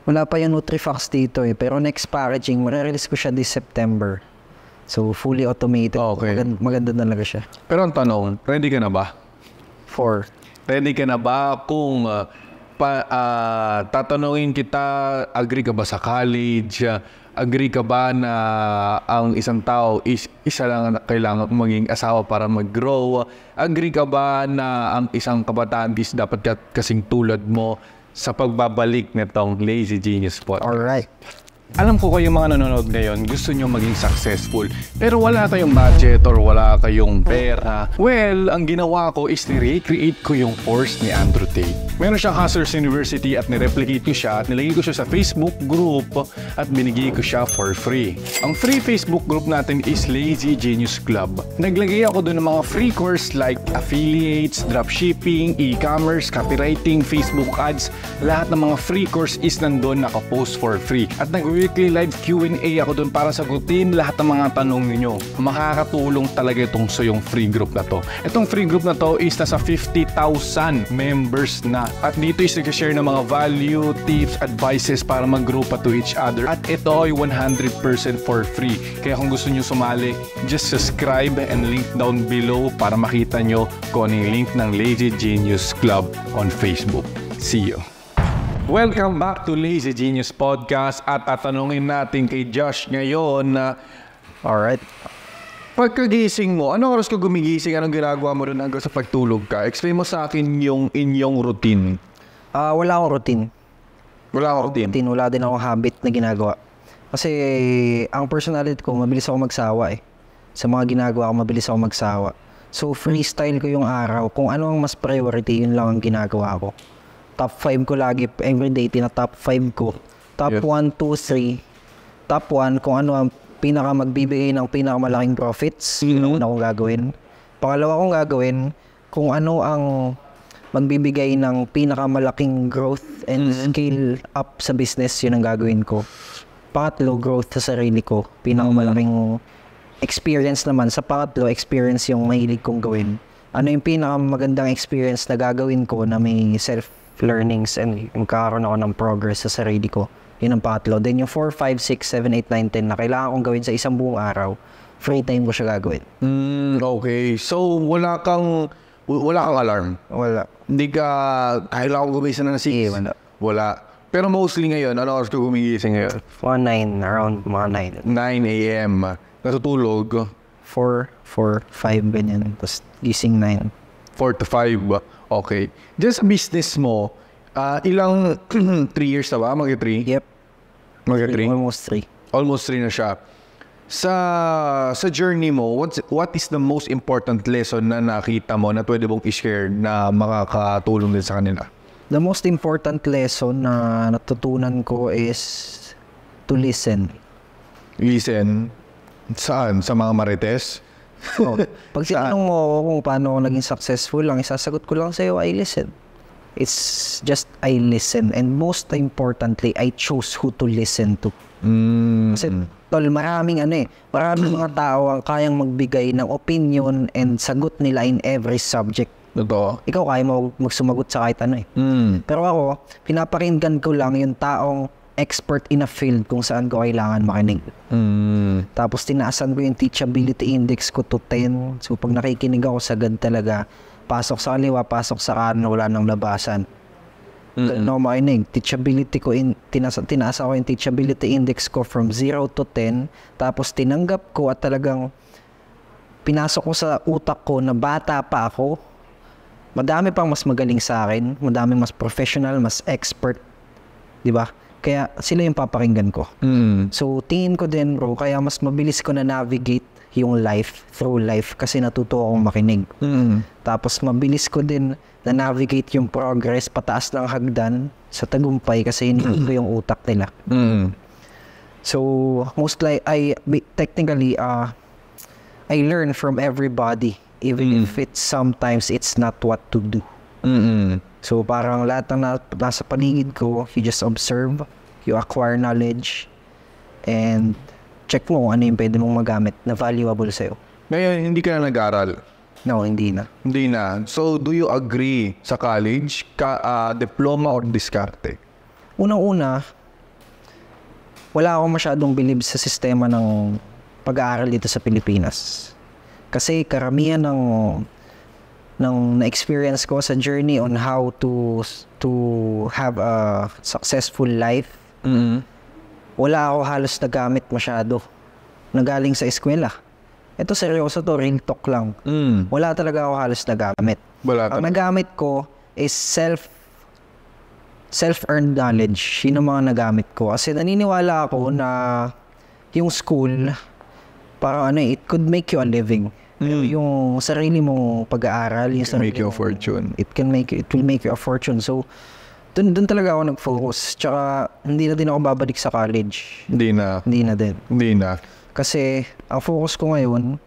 Wala pa yung Nutrifax dito eh. Pero next packaging, marirelease ko siya this September. So, fully automated. Okay. Maganda, maganda talaga siya. Pero ang tanong, ready ka na ba? for? Ready ka na ba kung uh, pa, uh, tatanungin kita, agree ka ba sa college? Uh, agree ka ba na ang isang tao is, isa lang kailangan maging asawa para mag-grow? Agree ka ba na ang isang kabataan is dapat kasing tulad mo sa pagbabalik nitong Lazy Genius po? Alright. Alam ko kayong mga nanonood ngayon, gusto nyo maging successful pero wala tayong budget or wala kayong pera. Well, ang ginawa ko is ni-recreate ko yung course ni Andrew Tate. Meron siyang Hustlers University at nireplicate ko siya at nilagay ko siya sa Facebook group at binigay ko siya for free. Ang free Facebook group natin is Lazy Genius Club. Naglagay ako doon ng mga free course like affiliates, dropshipping, e-commerce, copywriting, Facebook ads. Lahat ng mga free course is nandun nakapost for free. At nag weekly live Q&A ako doon para sagutin lahat ng mga tanong ninyo. Makakatulong talaga itong so yung free group na to. Itong free group na to is nasa 50,000 members na. At dito is nag-share ng mga value, tips, advices para mag-group to each other. At ito ay 100% for free. Kaya kung gusto niyo sumali, just subscribe and link down below para makita nyo kung ano yung link ng Lazy Genius Club on Facebook. See you! Welcome back to Lazy Genius Podcast at tatanungin natin kay Josh ngayon na uh, Alright. Pagkagising mo, ano oras ka gumigising? Anong ginagawa mo doon hanggang sa pagtulog ka? Explain mo sa akin yung inyong routine. Ah, wala akong routine. Wala akong routine. routine. Wala din akong habit na ginagawa. Kasi ang personality ko, mabilis ako magsawa eh. Sa mga ginagawa ko, mabilis ako magsawa. So freestyle ko yung araw. Kung ano ang mas priority, yun lang ang ginagawa ko top 5 ko lagi everyday tina top 5 ko. Top 1, 2, 3. Top 1 kung ano ang pinaka magbibigay ng pinakamalaking profits, mm-hmm. yun ang gagawin. Pangalawa kong gagawin, kung ano ang magbibigay ng pinakamalaking growth and mm-hmm. scale up sa business, yun ang gagawin ko. Pangatlo, growth sa sarili ko. Pinakamalaking mm-hmm. experience naman. Sa pangatlo, experience yung mahilig kong gawin. Ano yung pinakamagandang experience na gagawin ko na may self learnings and magkakaroon ako ng progress sa sarili ko. Yun ang patlo. Then yung 4, 5, 6, 7, 8, 9, 10 na kailangan kong gawin sa isang buong araw, free time ko siya gagawin. Mm, okay. So wala kang wala kang alarm? Wala. Hindi ka, kailangan ko gumising na ng 6? Eh, wala. Wala. Pero mostly ngayon, ano oras ka gumigising ngayon? 1, 9, around mga 9. 9 a.m. Natutulog? 4, 4, 5, ganyan. Tapos gising 9. 4 to 5. Okay. Diyan sa business mo, uh, ilang 3 years na ba? Mag 3? Yep. Mag 3? Almost three. Almost 3 na siya. Sa sa journey mo, what's, what is the most important lesson na nakita mo na pwede mong i-share na makakatulong din sa kanila? The most important lesson na natutunan ko is to listen. Listen, saan? Sa mga marites? oh, pag sinanong mo kung paano ako naging successful, ang isasagot ko lang sa'yo, I listen. It's just I listen. And most importantly, I chose who to listen to. Mm. Kasi, tol, maraming ano eh, maraming mga tao ang kayang magbigay ng opinion and sagot nila in every subject. Totoo. Ikaw kaya mo magsumagot sa kahit ano eh. Mm. Pero ako, pinapakinggan ko lang yung taong expert in a field kung saan ko kailangan makinig. Mm. Tapos tinaasan ko yung teachability index ko to 10. So pag nakikinig ako sa sagad talaga, pasok sa kaliwa, pasok sa kanan, wala nang labasan. Mm-mm. No, makinig. Teachability ko, in, tinasa, tinasa ko yung teachability index ko from 0 to 10. Tapos tinanggap ko at talagang pinasok ko sa utak ko na bata pa ako. Madami pang mas magaling sa akin. Madami mas professional, mas expert. Di ba? Kaya sila yung papakinggan ko. Mm. So tingin ko din bro, kaya mas mabilis ko na navigate yung life through life kasi natuto akong makinig. Mm. Tapos mabilis ko din na navigate yung progress pataas ng hagdan sa tagumpay kasi hindi ko mm. yung utak nila. Mm. So most like I technically uh, I learn from everybody even mm. if it's sometimes it's not what to do. Mm-mm. So parang lahat ng na, nasa paningin ko, you just observe, you acquire knowledge, and check mo ano yung pwede mong magamit na valuable sa'yo. Ngayon, hindi ka na nag-aral? No, hindi na. Hindi na. So, do you agree sa college, ka, uh, diploma or diskarte? Unang-una, wala akong masyadong bilib sa sistema ng pag-aaral dito sa Pilipinas. Kasi karamihan ng ng na-experience ko sa journey on how to to have a successful life. Mm-hmm. Wala ako halos nagamit masyado. Nagaling sa eskwela. Ito seryoso to, real talk lang. Mm. Wala talaga ako halos nagamit. Wala Ang nagamit ko is self self-earned knowledge. Yun ang mga nagamit ko. Kasi naniniwala ako na yung school, para ano eh, it could make you a living. Mm. Yung sarili mo pag-aaral, yung sarili make you a fortune. It can make it will make you a fortune. So doon doon talaga ako nag-focus. Tsaka hindi na din ako babalik sa college. Hindi na. Hindi na din. Hindi na. Kasi ang focus ko ngayon,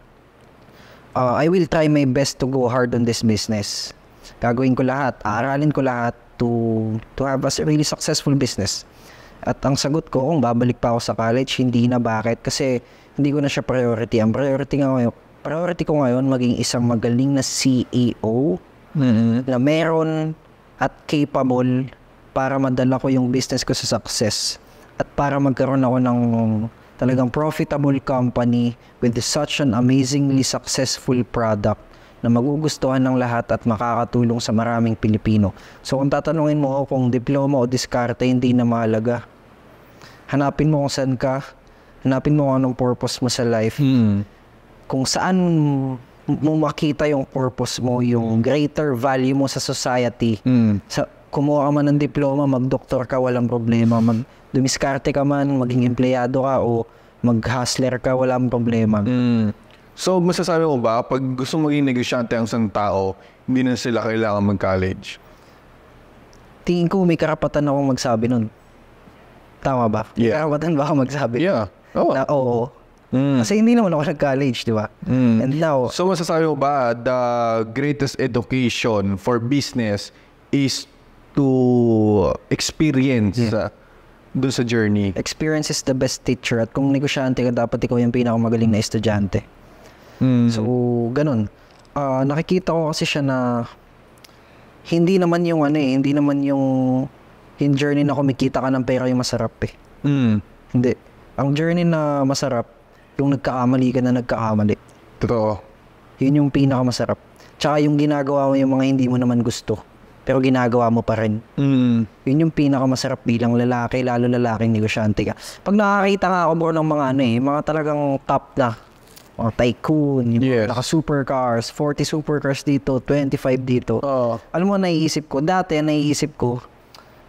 uh, I will try my best to go hard on this business. Gagawin ko lahat, aaralin ko lahat to to have a really successful business. At ang sagot ko, kung babalik pa ako sa college, hindi na bakit kasi hindi ko na siya priority. Ang priority nga ngayon, priority ko ngayon maging isang magaling na CEO mm-hmm. na meron at capable para madala ko yung business ko sa success at para magkaroon ako ng talagang profitable company with such an amazingly successful product na magugustuhan ng lahat at makakatulong sa maraming Pilipino. So kung tatanungin mo ako kung diploma o diskarte, hindi na mahalaga. Hanapin mo kung saan ka, hanapin mo kung anong purpose mo sa life. Mm kung saan mo makita yung purpose mo, yung greater value mo sa society. Mm. Sa, kumuha ka man ng diploma, mag-doktor ka, walang problema. Mag, dumiskarte ka man, maging empleyado ka, o mag-hustler ka, walang problema. Mm. So, masasabi mo ba, pag gusto maging negosyante ang isang tao, hindi na sila kailangan mag-college? Tingin ko may karapatan ako magsabi nun. Tama ba? Yeah. Karapatan ba ako magsabi? Yeah. Oh. Na, oo. Mm. Kasi hindi naman ako nag-college, di ba? Mm. And now... So masasabi mo ba the greatest education for business is to experience yeah. uh, doon sa journey. Experience is the best teacher at kung negosyante ka, dapat ikaw yung pinakamagaling na estudyante. Mm. So, ganun. Uh, nakikita ko kasi siya na hindi naman yung ano eh, hindi naman yung yung journey na kumikita ka ng pera yung masarap eh. Mm. Hindi. Ang journey na masarap, yung nagkakamali ka na nagkakamali. Totoo. Yun yung pinakamasarap. Tsaka yung ginagawa mo yung mga hindi mo naman gusto. Pero ginagawa mo pa rin. Mm. Yun yung pinakamasarap bilang lalaki, lalo lalaking negosyante ka. Pag nakakita ka ako more ng mga ano eh, mga talagang top na mga tycoon, yung yes. naka supercars, 40 supercars dito, 25 dito. Uh. Alam mo, naiisip ko, dati naiisip ko,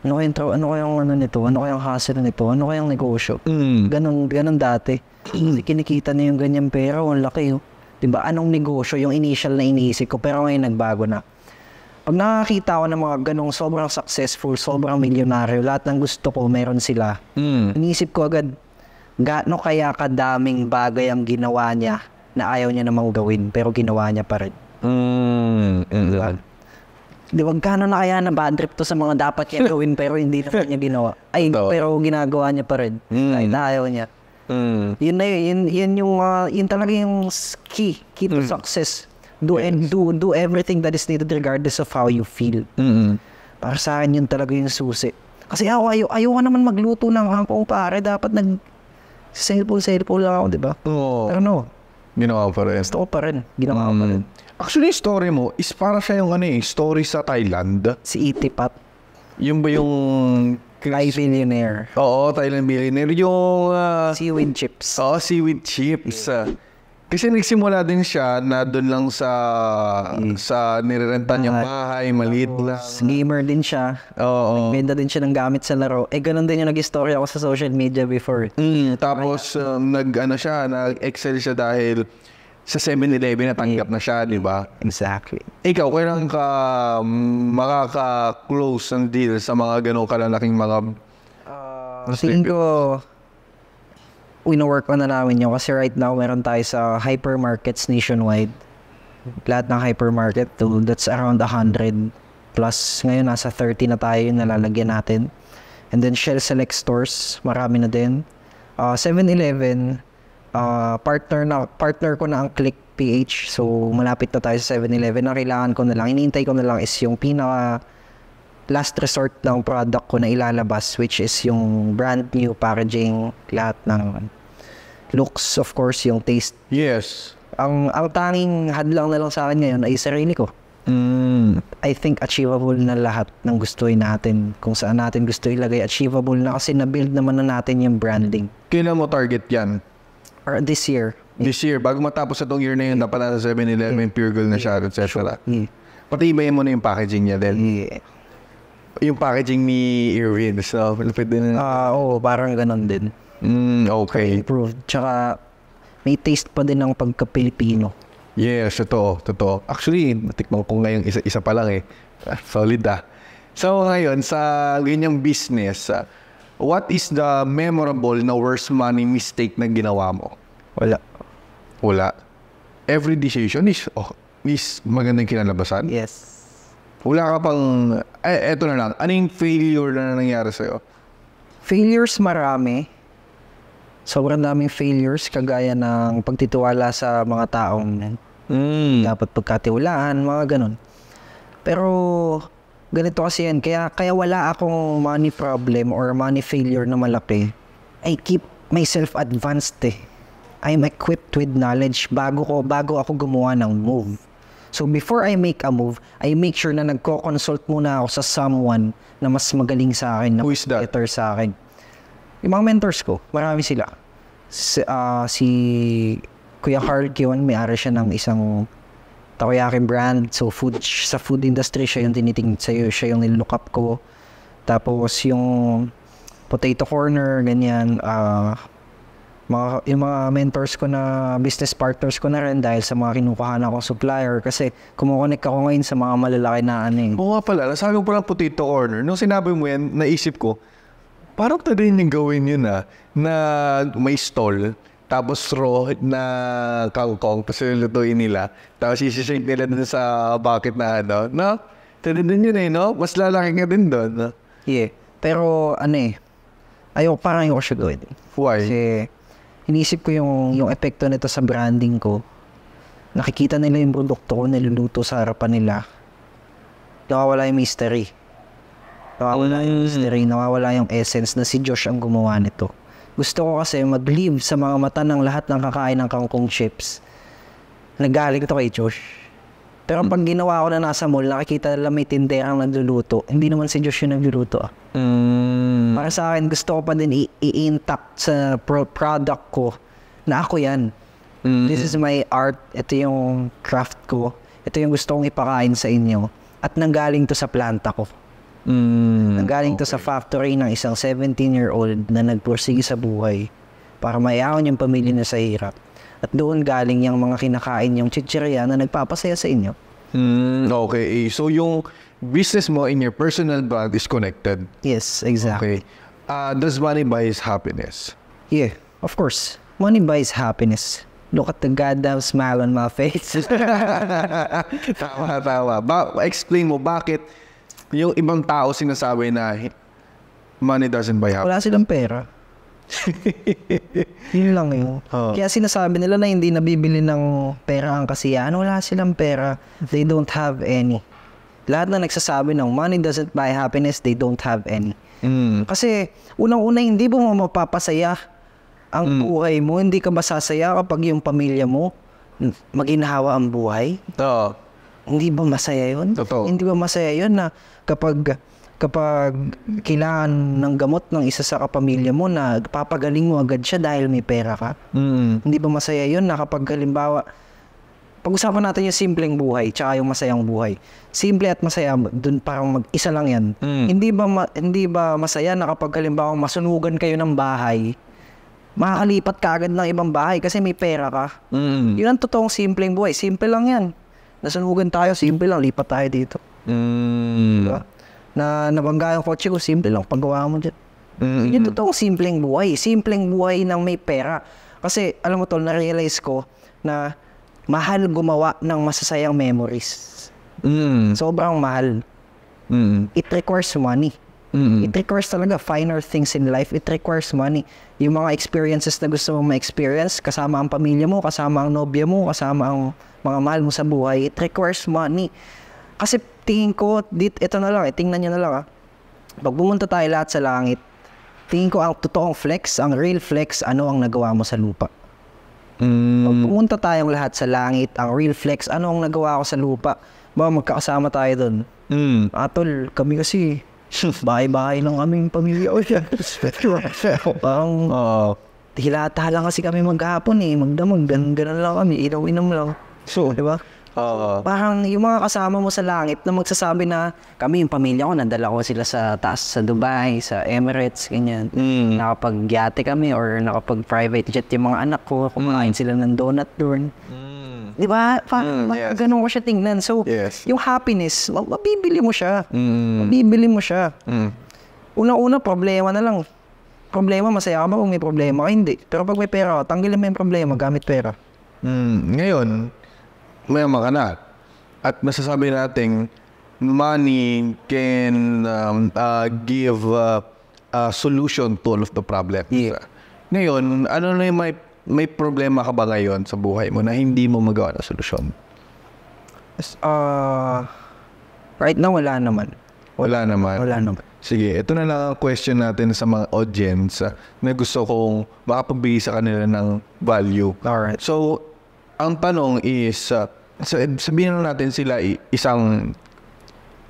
ano kayang, tra- ano kayang ano nito? Ano kayang hassle nito? Ano kayang negosyo? Mm. Ganon, ganon dati. Mm. Kinikita na yung ganyan pero ang laki. Oh. Diba? Anong negosyo? Yung initial na iniisip ko, pero ngayon nagbago na. Pag nakakita ako ng mga ganong sobrang successful, sobrang milyonaryo, lahat ng gusto ko, meron sila. Mm. Iniisip ko agad, gaano kaya kadaming bagay ang ginawa niya na ayaw niya namang gawin, pero ginawa niya pa rin. Mm. Diba? Di ba, gano'n na kaya na bad trip to sa mga dapat niya gawin pero hindi naman niya ginawa. Ay, Tama. pero ginagawa niya pa rin. Mm. Ay, naayaw niya. Mm. Yun na yun, yun, yun yung, uh, yun talaga yung key, key to mm. success. Do yes. and do do everything that is needed regardless of how you feel. Mm-hmm. Para sa akin yun talaga yung susi. Kasi ako, ayaw, ayaw naman magluto ng ako, pare. Dapat nag cellphone, cellphone lang ako, di ba? Oo. Oh. Pero no. Ginawa pa rin. Gusto ko pa rin. Ginawa um, pa mm. rin. Actually, story mo is para siya yung ano eh, story sa Thailand. Si Itipat. E yung ba yung... Thai Millionaire. Oo, Thailand Millionaire. Yung... Uh, seaweed chips. Oo, seaweed chips. Yeah. Kasi nagsimula din siya na doon lang sa yeah. sa nirerenta niyang bahay, maliit oh, lang. Gamer din siya. Oo. Nagbenta din siya ng gamit sa laro. Eh, ganun din yung nag-story ako sa social media before. Mm, tapos, um, nag, ano siya, nag-excel siya dahil sa 7-Eleven natanggap na siya, di ba? Exactly. Ikaw, kailan ka mm, makaka-close ng deal sa mga ganong kalalaking mga... Uh, tingin ko, wino-work on na namin yun kasi right now meron tayo sa hypermarkets nationwide. Lahat ng hypermarket, to, that's around 100 plus. Ngayon, nasa 30 na tayo yung nalalagyan natin. And then Shell Select Stores, marami na din. Uh, ah, 7-Eleven, uh, partner na partner ko na ang Click PH. So malapit na tayo sa 7-Eleven. Ang kailangan ko na lang, iniintay ko na lang is yung pinaka last resort ng product ko na ilalabas which is yung brand new packaging, lahat ng looks, of course, yung taste. Yes. Ang ang tanging hadlang na lang sa akin ngayon ay sarili ko. Mm. I think achievable na lahat ng gustuin natin. Kung saan natin gusto ilagay, achievable na kasi na-build naman na natin yung branding. Kailan mo target yan? Or this year. This year, bago matapos itong year na yun, dapat nasa 7-Eleven, Pure Gold na siya, etc. Sure. Mm. Pati ibayin mo na yung packaging niya din. yeah. yung packaging ni Irwin, so lupit din. Ah, uh, oo, oh, parang ganun din. Mm, okay. Improved. Tsaka may taste pa din ng pagka-Pilipino. Yes, totoo, totoo. Actually, natikman ko ngayon isa, isa pa lang eh. Ah, solid ah. So ngayon, sa ganyang business, uh, What is the memorable na worst money mistake na ginawa mo? Wala. Wala. Every decision is, oh, is magandang kinalabasan? Yes. Wala ka pang, eh, eto na lang. Anong failure na nangyari sa'yo? Failures marami. Sobrang daming failures kagaya ng pagtitiwala sa mga taong mm. dapat pagkatiwalaan, mga ganun. Pero ganito kasi yan. Kaya, kaya wala akong money problem or money failure na malaki. I keep myself advanced eh. I'm equipped with knowledge bago ko bago ako gumawa ng move. So before I make a move, I make sure na nagko-consult muna ako sa someone na mas magaling sa akin, na Who better sa akin. Yung mga mentors ko, marami sila. Si, uh, si Kuya Carl Kiwan, may ara siya ng isang Takoyaki brand. So food sa food industry siya yung tinitingin sa iyo, siya yung nilook up ko. Tapos yung potato corner ganyan uh, mga, yung mga mentors ko na business partners ko na rin dahil sa mga kinukuhan na supplier kasi kumukonek ako ngayon sa mga malalaki na ano eh. Oo nga pala, nasabi mo pala potato corner. Nung sinabi mo yan, naisip ko, parang na din yung gawin yun ah, na may stall tapos raw na kangkong, tapos lutuin nila. Tapos isi-shake nila dun sa bucket na ano, no? Pwede din yun eh, no? Mas lalaki nga din doon, no? Yeah. Pero ano eh, ayaw, parang ayoko siya gawin. Eh. Why? Kasi inisip ko yung, yung epekto nito sa branding ko. Nakikita nila yung produkto ko niluluto sa harapan nila. Nakawala yung mystery. Nawawala yung mystery, nawawala yung essence na si Josh ang gumawa nito. Gusto ko kasi mag-leave sa mga mata ng lahat ng kakain ng kangkong chips. Nagaling to kay Josh. Pero pag ginawa ko na nasa mall, nakikita nila may tinderang nagluluto. Hindi naman si Josh yung nagluluto. Mm. Para sa akin, gusto ko pa din i-intact sa pro- product ko na ako yan. Mm. This is my art. Ito yung craft ko. Ito yung gusto kong ipakain sa inyo. At nanggaling to sa planta ko. Mm, Nanggaling okay. to sa factory ng isang 17-year-old na nagpursige sa buhay para mayaon yung pamilya niya sa hirap. At doon galing yung mga kinakain yung chichirya na nagpapasaya sa inyo. Mm, okay. Eh, so yung business mo in your personal brand is connected? Yes, exactly. Okay. Uh, does money buys happiness? Yeah, of course. Money buys happiness look at the goddamn smile on my face. tama, tawa. Ba- explain mo bakit yung ibang tao sinasabi na money doesn't buy happiness. Wala silang pera. yun lang yun. Oh. Kaya sinasabi nila na hindi nabibili ng pera ang kasiyahan. Wala silang pera. They don't have any. Lahat na nagsasabi ng money doesn't buy happiness, they don't have any. Mm. Kasi unang-una hindi mo mapapasaya ang mm. buhay mo. Hindi ka masasaya kapag yung pamilya mo maginhawa ang buhay. Oo. Oh. Hindi ba masaya yun? Totoo. Hindi ba masaya yun na kapag kapag kailangan ng gamot ng isa sa kapamilya mo na papagaling mo agad siya dahil may pera ka? Mm. Hindi ba masaya yun na kapag halimbawa, pag-usapan natin yung simpleng buhay tsaka yung masayang buhay. Simple at masaya, dun parang mag-isa lang yan. Mm. Hindi, ba ma- hindi ba masaya na kapag halimbawa masunugan kayo ng bahay, makakalipat ka agad ng ibang bahay kasi may pera ka? Mm. Yun ang totoong simpleng buhay. Simple lang yan. Nasunugan tayo, simple lang, lipat tayo dito. Mm. Diba? Na nabangga yung kotse ko, simple lang, paggawa mo dyan. Mm-hmm. Yung totoong simpleng buhay. Simpleng buhay ng may pera. Kasi, alam mo tol, na-realize ko na mahal gumawa ng masasayang memories. mm Sobrang mahal. mm It requires money. Mm-hmm. It requires talaga finer things in life. It requires money. Yung mga experiences na gusto mong ma-experience, kasama ang pamilya mo, kasama ang nobya mo, kasama ang mga mahal mo sa buhay, it requires money. Kasi tingin ko, dit, ito na lang eh, tingnan nyo na lang ah. Pag bumunta tayo lahat sa langit, tingin ko ang totoong flex, ang real flex, ano ang nagawa mo sa lupa. Mm. Pag pumunta tayong lahat sa langit, ang real flex, ano ang nagawa ko sa lupa? Ba, magkakasama tayo doon. Mm. Atol, ah, kami kasi, bahay-bahay ng aming pamilya. Oh, yeah. Parang, uh, oh. hilata lang kasi kami maghapon eh. Magdamag, ganun, ganun lang kami. Ilaw-inom lang. So, di ba? Oo. Parang yung mga kasama mo sa langit na magsasabi na kami yung pamilya ko, nandala ko sila sa taas sa Dubai, sa Emirates, ganyan. Mm. Nakapag-yate kami or nakapag-private jet yung mga anak ko, kumain mm. sila ng donut doon. Mm. Di ba? Parang mm, yes. Ganun ko siya tingnan. So, yes. yung happiness, mabibili mo siya. Mm. Mabibili mo siya. Mm. Una-una, problema na lang. Problema, masaya ka ba kung may problema? Ay, hindi. Pero pag may pera, tanggilan mo yung problema gamit pera. Mm. Ngayon, mayaman ka na. At masasabi natin, money can um, uh, give uh, a solution to all of the problems. Yeah. Ngayon, ano na yung may, may problema ka ba ngayon sa buhay mo na hindi mo magawa na solusyon? Uh, right now, wala naman. Wala, wala naman. Wala naman. Sige, ito na lang ang question natin sa mga audience uh, na gusto kong makapagbigay sa kanila ng value. Alright. So, ang tanong is, uh, sabihin na natin sila isang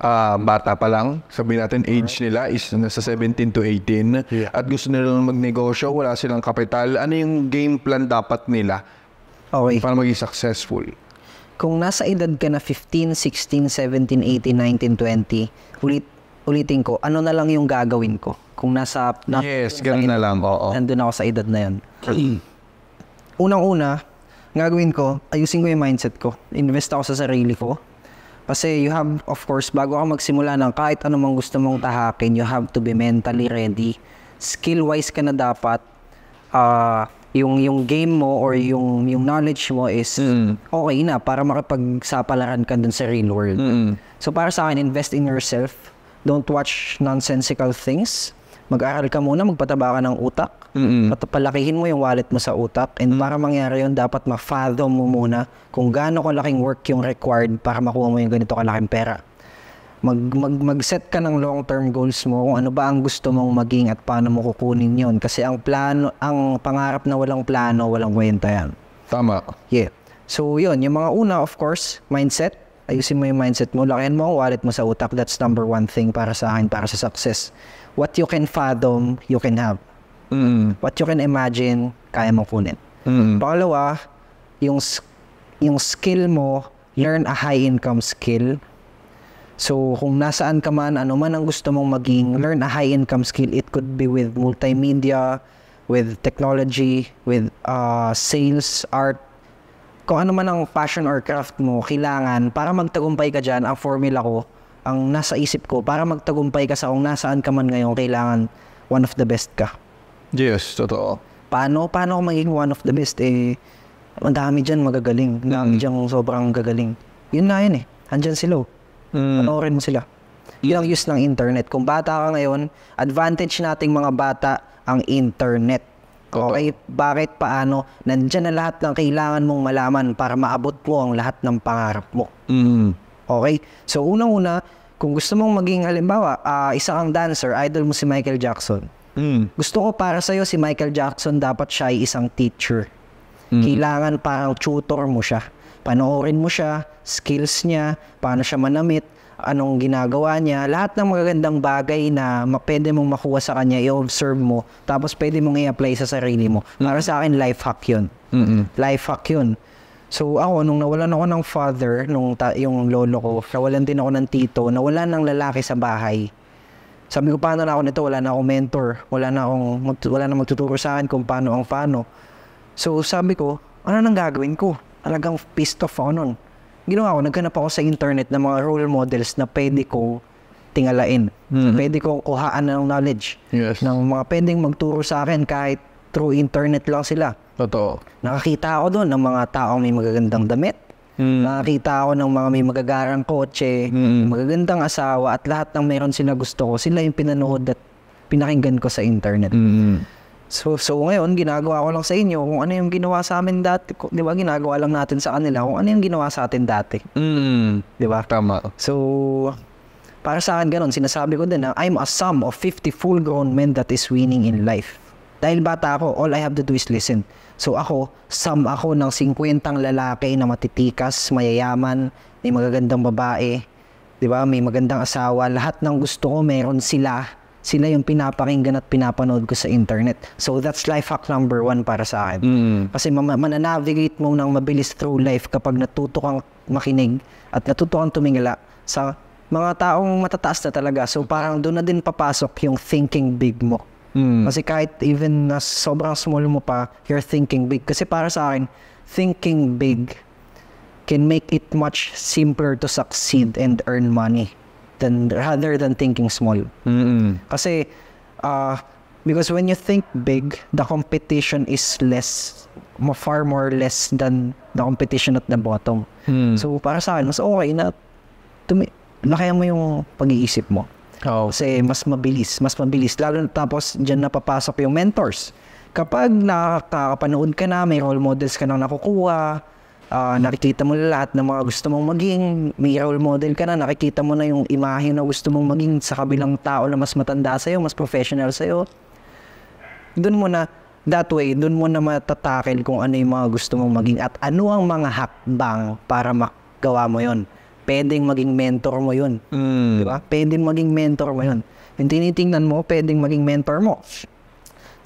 uh, bata pa lang, sabihin natin age nila is nasa 17 to 18 yeah. at gusto nilang magnegosyo, wala silang kapital, ano yung game plan dapat nila okay. para maging successful? Kung nasa edad ka na 15, 16, 17, 18, 19, 20, ulit, ulitin ko, ano na lang yung gagawin ko? Kung nasa... Na, yes, ganun na lang, oo. Nandun ako sa edad na yun. Unang-una, gagawin ko, ayusin ko yung mindset ko. Invest ako sa sarili ko. Kasi you have, of course, bago ka magsimula ng kahit anumang gusto mong tahakin, you have to be mentally ready. Skill-wise ka na dapat. Uh, yung yung game mo or yung yung knowledge mo is mm. okay na para makipagsapalaran ka dun sa real world. Mm-mm. So para sa akin, invest in yourself. Don't watch nonsensical things. Mag-aral ka muna, magpataba ka ng utak Mm-mm. palakihin mo yung wallet mo sa utak. And mm-hmm. para mangyari yun, dapat ma-fathom mo muna kung gaano kalaking work yung required para makuha mo yung ganito kalaking pera. Mag, mag, mag-set ka ng long-term goals mo kung ano ba ang gusto mong maging at paano mo kukunin yon Kasi ang plano, ang pangarap na walang plano, walang kwenta yan. Tama. Yeah. So yun, yung mga una, of course, mindset ayusin mo yung mindset mo, lakihan mo ang wallet mo sa utak. That's number one thing para sa akin, para sa success. What you can fathom, you can have. Mm. What you can imagine, kaya mong kunin. Mm. Pangalawa, yung, yung skill mo, learn a high income skill. So, kung nasaan ka man, ano man ang gusto mong maging, learn a high income skill. It could be with multimedia, with technology, with uh, sales, art, kung ano man ang passion or craft mo, kailangan para magtagumpay ka dyan, ang formula ko, ang nasa isip ko, para magtagumpay ka sa kung nasaan ka man ngayon, kailangan one of the best ka. Yes, totoo. Paano, paano ako maging one of the best? Eh, ang dami dyan magagaling. Ang dami mm. dyan sobrang gagaling. Yun na yun eh. Andyan sila. Mm. Panoorin mo sila. Yun ang use ng internet. Kung bata ka ngayon, advantage nating mga bata ang internet. Okay, bakit, paano, nandyan na lahat ng kailangan mong malaman para maabot mo ang lahat ng pangarap mo. Mm. Okay? So, unang-una, kung gusto mong maging, halimbawa, uh, isa kang dancer, idol mo si Michael Jackson. Mm. Gusto ko para sa'yo si Michael Jackson dapat siya ay isang teacher. Mm. Kailangan parang tutor mo siya. Panoorin mo siya, skills niya, paano siya manamit, anong ginagawa niya. Lahat ng magagandang bagay na ma- pwede mong makuha sa kanya, i-observe mo. Tapos pwede mong i-apply sa sarili mo. Mm. Para sa akin, life hack yun. Mm-mm. Life hack yun. So ako, nung nawalan ako ng father, nung ta- yung lolo ko, nawalan din ako ng tito, nawalan ng lalaki sa bahay. Sabi ko, paano na ako nito? Wala na akong mentor. Wala na akong, wala na magtuturo sa akin kung paano ang paano. So, sabi ko, ano nang gagawin ko? Talagang pissed off ako nun. Ginawa ko, naghanap ako sa internet ng mga role models na pwede ko tingalain. Mm-hmm. Pwede ko kuhaan ng knowledge. Yes. Ng mga pwedeng magturo sa akin kahit through internet lang sila. Totoo. Nakakita ako doon ng mga tao may magagandang damit, Mm. Nakakita ako ng mga may magagarang kotse, mm. magagandang asawa at lahat ng meron sila gusto ko, sila yung pinanood at pinakinggan ko sa internet. Mm. So so ngayon ginagawa ko lang sa inyo kung ano yung ginawa sa amin dati, 'di ba? Ginagawa lang natin sa kanila kung ano yung ginawa sa atin dati. Mm. 'Di ba? Tama. So para sa akin ganun, sinasabi ko din na I'm a sum of 50 full-grown men that is winning in life. Dahil bata ako, all I have to do is listen. So ako, sum ako ng 50 lalaki na matitikas, mayayaman, may magagandang babae, 'di ba? May magandang asawa, lahat ng gusto ko meron sila. Sila yung pinapakinggan at pinapanood ko sa internet. So that's life hack number one para sa akin. Mm. Kasi man- mananavigate mo ng mabilis through life kapag natuto kang makinig at natuto kang tumingala sa mga taong matataas na talaga. So parang doon na din papasok yung thinking big mo Mm. Kasi kahit even na sobrang small mo pa, you're thinking big. Kasi para sa akin, thinking big can make it much simpler to succeed and earn money than rather than thinking small. Mm-mm. Kasi uh, because when you think big, the competition is less far more less than the competition at the bottom. Mm. So para sa akin, mas okay na tumi- lakayan mo yung pag-iisip mo. Oh. Kasi mas mabilis, mas mabilis. Lalo na tapos dyan napapasok yung mentors. Kapag nakakapanood ka na, may role models ka na nakukuha, uh, nakikita mo na lahat ng mga gusto mong maging, may role model ka na, nakikita mo na yung imahe na gusto mong maging sa kabilang tao na mas matanda sa'yo, mas professional sa'yo. Doon mo na, that way, doon mo na matatakil kung ano yung mga gusto mong maging at ano ang mga hakbang para magawa mo yon pwedeng maging mentor mo yun. Mm. Di ba? Pwedeng maging mentor mo yun. Yung tinitingnan mo, pwedeng maging mentor mo.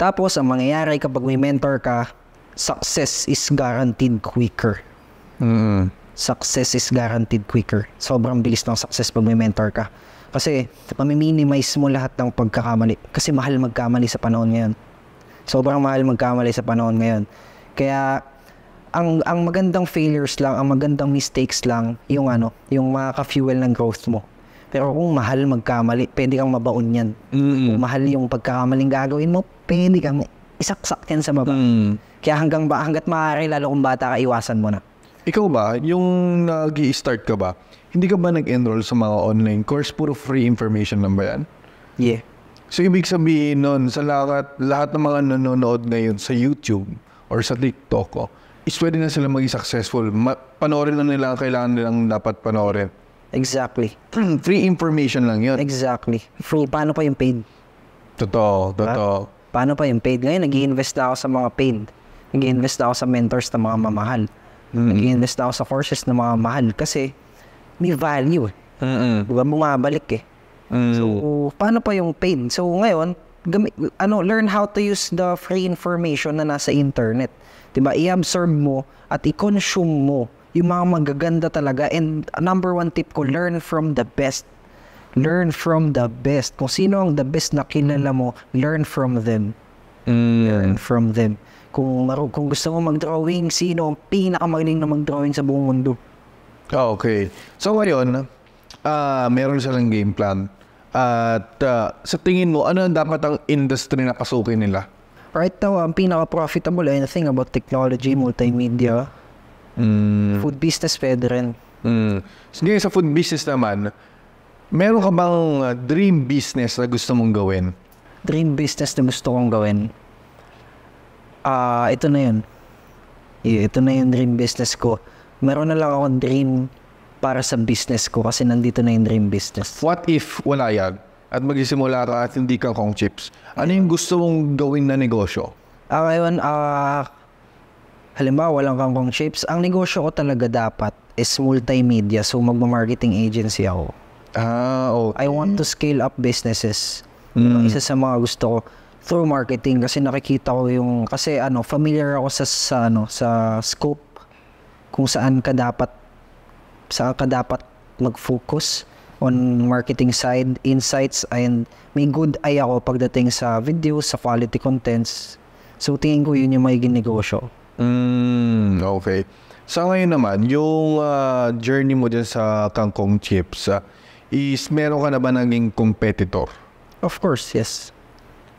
Tapos, ang mangyayari kapag may mentor ka, success is guaranteed quicker. Mm. Success is guaranteed quicker. Sobrang bilis ng success pag may mentor ka. Kasi, mamiminimize mo lahat ng pagkakamali. Kasi mahal magkamali sa panahon ngayon. Sobrang mahal magkamali sa panahon ngayon. Kaya, ang ang magandang failures lang, ang magandang mistakes lang yung ano, yung makaka-fuel ng growth mo. Pero kung mahal magkamali, pwede kang mabaon yan. Mm-hmm. Kung mahal yung pagkakamaling gagawin mo, pwede kang isaksak yan sa baba. Mm. Kaya hanggang ba, hanggat maaari, lalo kung bata ka, iwasan mo na. Ikaw ba, yung nag uh, start ka ba, hindi ka ba nag-enroll sa mga online course? Puro free information lang ba yan? Yeah. So, ibig sabihin nun, sa lahat, lahat ng mga nanonood ngayon sa YouTube or sa TikTok, oh, is pwede na sila maging successful. Ma- panoorin na nila ang kailangan nilang dapat panoorin. Exactly. Free information lang yun. Exactly. Free. Paano pa yung paid? Totoo. Diba? Totoo. Pa- paano pa yung paid? Ngayon, nag invest ako sa mga paid. nag invest ako sa mentors na mga mamahal. Mm-hmm. nag invest ako sa courses na mga mahal. Kasi, may value. Mm-hmm. Diba? Bumabalik eh. Mm-hmm. So, paano pa yung paid? So, ngayon, gami- ano, learn how to use the free information na nasa internet 'di ba? I-absorb mo at i-consume mo yung mga magaganda talaga. And number one tip ko, learn from the best. Learn from the best. Kung sino ang the best na kilala mo, learn from them. Mm. Learn from them. Kung, kung gusto mo mag-drawing, sino ang pinakamagaling na mag-drawing sa buong mundo? Ah, okay. So ngayon, uh, meron silang game plan. At uh, sa tingin mo, ano dapat ang industry na pasukin nila? right now, ang pinaka-profitable eh, about technology, multimedia, mm. food business pwede rin. Mm. So, ngayon sa food business naman, meron ka bang uh, dream business na gusto mong gawin? Dream business na gusto kong gawin? Ah, uh, ito na yun. Ito na yung dream business ko. Meron na lang akong dream para sa business ko kasi nandito na yung dream business. What if wala yan? at magsisimula ka at hindi ka kong chips, ano yung gusto mong gawin na negosyo? Ah, ngayon, ah, halimbawa, walang kang kong chips. Ang negosyo ko talaga dapat is multimedia. So, magma-marketing agency ako. Ah, okay. I want to scale up businesses. Mm. Isa sa mga gusto ko through marketing kasi nakikita ko yung kasi ano familiar ako sa, sa ano sa scope kung saan ka dapat saan ka dapat mag-focus on marketing side, insights, and may good eye ako pagdating sa videos, sa quality contents. So tingin ko yun yung magiging negosyo. Mm, okay. Sa ngayon naman, yung uh, journey mo din sa kangkong chips, uh, is meron ka na ba naging competitor? Of course, yes.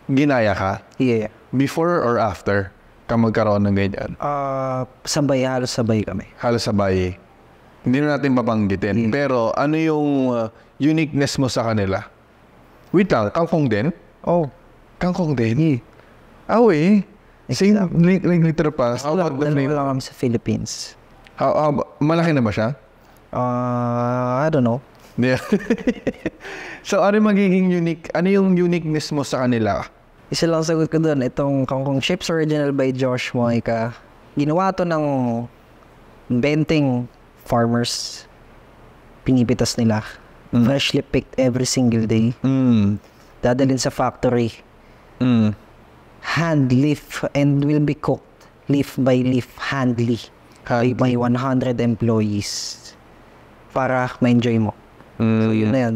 Ginaya ka? Yeah. Before or after ka magkaroon ng ganyan? Uh, sabay, halos sabay kami. Halos sabay hindi na natin babanggitin. Mm. Pero ano yung uh, uniqueness mo sa kanila? Wait lang, kangkong din? Oh. Kangkong din? Mm. Oh eh. Same, like, like literal pa. How about the name? lang sa Philippines. How, how, malaki na ba siya? Uh, I don't know. Yeah. so ano yung magiging unique, ano yung uniqueness mo sa kanila? Isa lang sagot ko doon, itong Kangkong Chips Original by Josh Moika. Ginawa to ng benting farmers, pinipitas nila. Mm. Freshly picked every single day. Mm. Dadalhin sa factory. Mm. Hand leaf and will be cooked leaf by leaf handly. Handly. By 100 employees. Para ma-enjoy mo. Mm. So yun na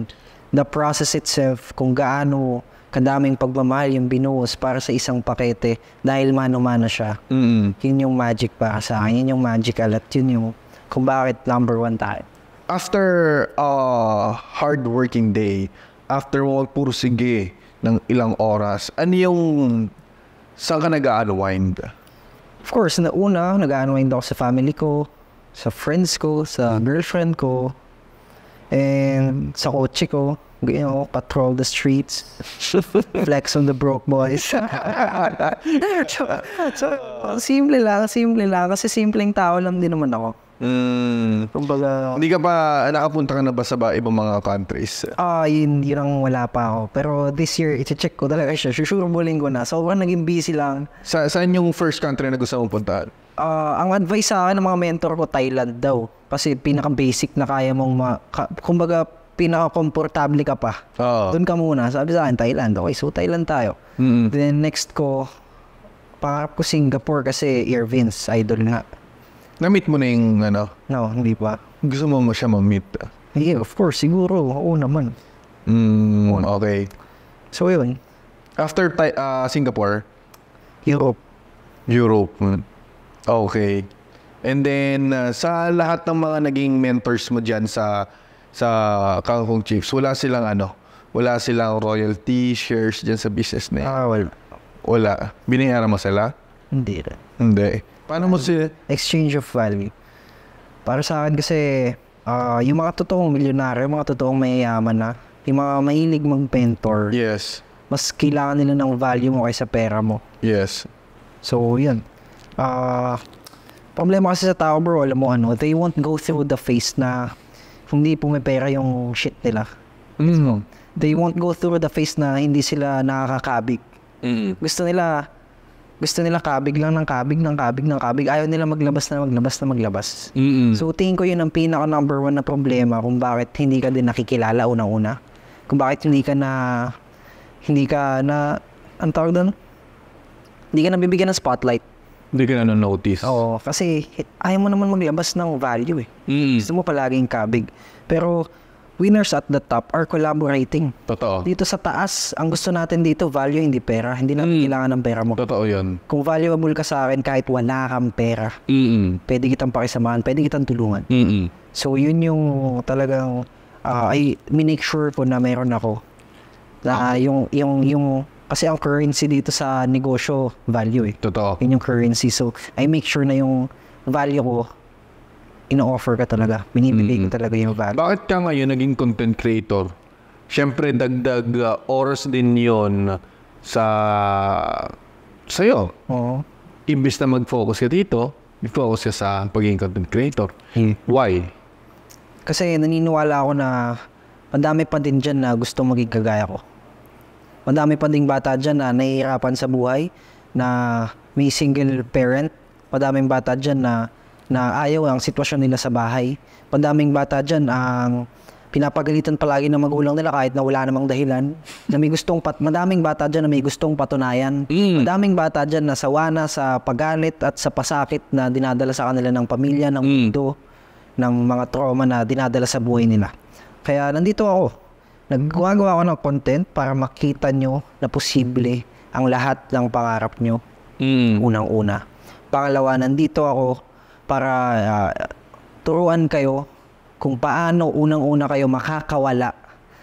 The process itself, kung gaano kadaming pagmamahal yung binuhos para sa isang pakete dahil mano-mano siya. Mm-hmm. Yun yung magic para sa akin. Yun yung magical at Yun yung kung bakit number one tayo. After uh, hard working day, after mo sige ng ilang oras, ano yung sa ka nag-unwind? Of course, nauna, nag-unwind ako sa family ko, sa friends ko, sa girlfriend ko, and sa kotse ko. You know, patrol the streets, flex on the broke boys. so, so, simple lang, simple lang. Kasi simpleng tao lang din naman ako. Mm. Kumbaga... Hindi ka pa, nakapunta ka na ba sa ba, ibang mga countries? Ah, uh, yun, yun ang wala pa ako. Pero this year, iti-check ko talaga siya. Susurumbulin ko na. So, naging busy lang. Sa, saan yung first country na gusto mong puntahan? Uh, ang advice sa akin ng mga mentor ko, Thailand daw. Kasi pinaka-basic na kaya mong ma... Ka, kumbaga, pinaka comfortable ka pa. Oh. Doon ka muna. Sabi sa akin, Thailand. Okay, so Thailand tayo. Mm-hmm. Then next ko, pangarap ko Singapore kasi Irvin's, idol nga. Na-meet mo na yung ano? No, hindi pa. Gusto mo mo siya ma-meet? Yeah, of course. Siguro. Oo naman. Mm, okay. So, yun. After uh, Singapore, Europe. Europe. Okay. And then, ah, sa lahat ng mga naging mentors mo dyan sa sa Kangkong Chiefs, wala silang ano? Wala silang royalty shares dyan sa business na Ah, well, Wala. Binayaran mo sila? hindi Hindi. Paano mo si... Exchange of value. Para sa akin kasi, uh, yung mga totoong milyonaryo, yung mga totoong mayayaman na, yung mga mahilig mag-mentor, yes. mas kailangan nila ng value mo kaysa pera mo. Yes. So, yun. Uh, problema kasi sa tao bro, alam mo ano, they won't go through the phase na kung hindi pera yung shit nila. Mm. So, they won't go through the phase na hindi sila nakakakabig. Mm. Gusto nila, gusto nila kabig lang ng kabig ng kabig ng kabig. Ayaw nila maglabas na maglabas na maglabas. Mm-mm. So tingin ko yun ang pinaka number one na problema kung bakit hindi ka din nakikilala una-una. Kung bakit hindi ka na hindi ka na ang tawag doon? Hindi ka nabibigyan ng spotlight. Hindi ka na notice. Oo, kasi ayaw mo naman maglabas ng value eh. Mm-mm. Gusto mo palaging kabig. Pero winners at the top are collaborating. Totoo. Dito sa taas, ang gusto natin dito, value hindi pera. Hindi natin mm. kailangan ng pera mo. Totoo yun. Kung valuable ka sa akin kahit wala kang pera, Mm-mm. pwede kitang pakisamahan, pwede kitang tulungan. Mm-mm. So yun yung talagang, uh, ah, I minake sure ko na meron ako. Na ah. ah. yung, yung, yung, kasi ang currency dito sa negosyo, value eh. Totoo. Yun yung currency. So, I make sure na yung value ko ino-offer ka talaga. Binibigay mm-hmm. ko talaga yung value. Bakit ka ngayon naging content creator? Siyempre, dagdag uh, oras din yon sa sa'yo. Oo. Imbis na mag-focus ka dito, i-focus ka sa pagiging content creator. Hmm. Why? Kasi naniniwala ako na madami pa din dyan na gusto maging kagaya ko. Madami pa ding bata dyan na nahihirapan sa buhay, na may single parent. Madaming bata dyan na na ayaw ang sitwasyon nila sa bahay. Pandaming bata dyan ang pinapagalitan palagi ng magulang nila kahit na wala namang dahilan. Na may gustong pat madaming bata diyan na may gustong patunayan. Mm. Madaming bata diyan na sawa na sa pagalit at sa pasakit na dinadala sa kanila ng pamilya, ng mm. mundo, ng mga trauma na dinadala sa buhay nila. Kaya nandito ako. Naggagawa ako ng content para makita nyo na posible ang lahat ng pangarap nyo. Mm. Unang-una. Pangalawa, nandito ako para uh, turuan kayo kung paano unang-una kayo makakawala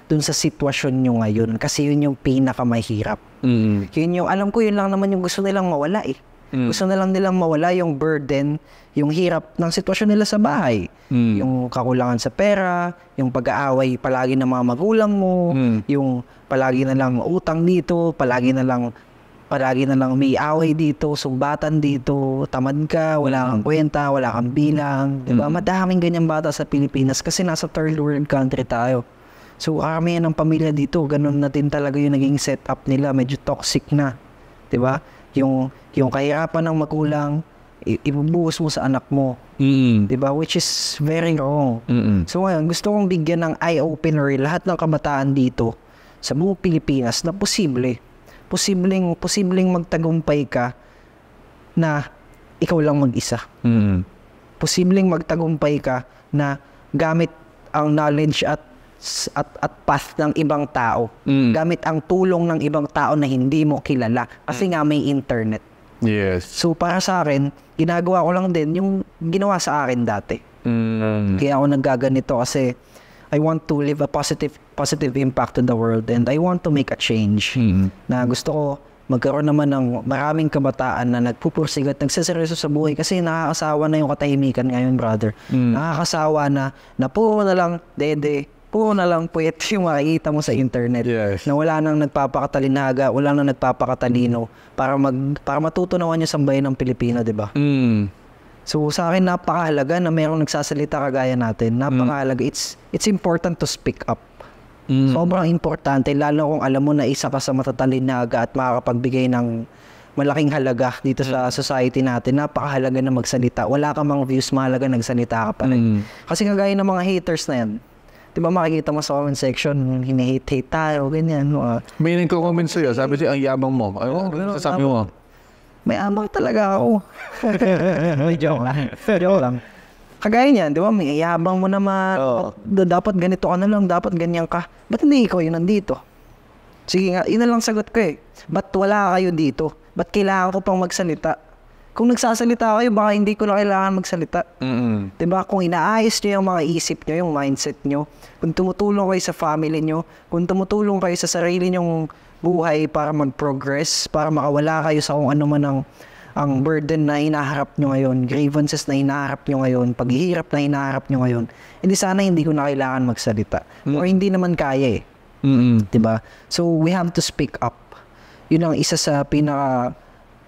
dun sa sitwasyon nyo ngayon kasi yun yung pinakamahirap. Mm. Yun yung, alam ko yun lang naman yung gusto nilang mawala eh. Mm. Gusto na lang nilang mawala yung burden, yung hirap ng sitwasyon nila sa bahay. Mm. Yung kakulangan sa pera, yung pag-aaway palagi ng mga magulang mo, mm. yung palagi na lang utang dito, palagi na lang palagi na lang may dito, sumbatan dito, tamad ka, wala kang mm. kwenta, wala kang bilang. Mm. Diba? Madaming ganyang bata sa Pilipinas kasi nasa third world country tayo. So kami ng pamilya dito, ganun na din talaga yung naging setup nila, medyo toxic na. 'Di ba? Yung yung kahirapan ng magulang ibubuhos mo sa anak mo. Mm-hmm. 'Di ba? Which is very wrong. Mm-hmm. So ngayon, gusto kong bigyan ng eye opener lahat ng kamataan dito sa buong Pilipinas na posible posibleng, posibleng magtagumpay ka na ikaw lang mag-isa. mm Posibleng magtagumpay ka na gamit ang knowledge at at, at path ng ibang tao. Mm. Gamit ang tulong ng ibang tao na hindi mo kilala. Kasi nga may internet. Yes. So para sa akin, ginagawa ko lang din yung ginawa sa akin dati. Mm. Kaya ako naggaganito kasi I want to live a positive positive impact to the world and I want to make a change. hmm Na gusto ko magkaroon naman ng maraming kabataan na nagpupursiga at nagseseryoso sa buhay kasi nakakasawa na yung katahimikan ngayon, brother. Mm. Nakakasawa na, na puro na lang, dede, puro na lang puyet yung makikita mo sa internet. Yes. Na wala nang nagpapakatalinaga, wala nang nagpapakatalino para mag para matuto naman yung sambayan ng Pilipino, di ba? Mm. So sa akin napakahalaga na mayroong nagsasalita kagaya natin. Napakahalaga. Mm. It's it's important to speak up. Mm. Sobrang importante lalo kung alam mo na isa ka sa matatalinaga at makakapagbigay ng malaking halaga dito sa mm. society natin. Napakahalaga na magsalita. Wala kang mga views, mahalaga nagsalita ka pa rin. Mm. Kasi kagaya ng mga haters na yan, 'di ba makikita mo sa comment section, hinihate-hate tayo, ganyan. Mga... May nagko-comment sa'yo, sabi siya, ang yabang mo. Ay, oh, sasabi mo may amang talaga ako. Joke lang. Joke lang. Kagaya niyan, di ba? May ayabang mo naman. Oh. Dapat ganito ka na lang. Dapat ganyan ka. Ba't hindi ikaw yun nandito? Sige nga, yun lang sagot ko eh. Ba't wala kayo dito? Ba't kailangan ko pang magsalita? Kung nagsasalita kayo, baka hindi ko na kailangan magsalita. Mm-hmm. Di ba? Kung inaayos niyo yung mga isip niyo, yung mindset niyo, kung tumutulong kayo sa family niyo, kung tumutulong kayo sa sarili nyong buhay para mag-progress, para makawala kayo sa kung ano man ang ang burden na inaharap nyo ngayon, grievances na inaharap nyo ngayon, paghihirap na inaharap nyo ngayon, hindi sana hindi ko na kailangan magsalita. Mm. Or hindi naman kaya eh. Mm-mm. Diba? So, we have to speak up. Yun ang isa sa pinaka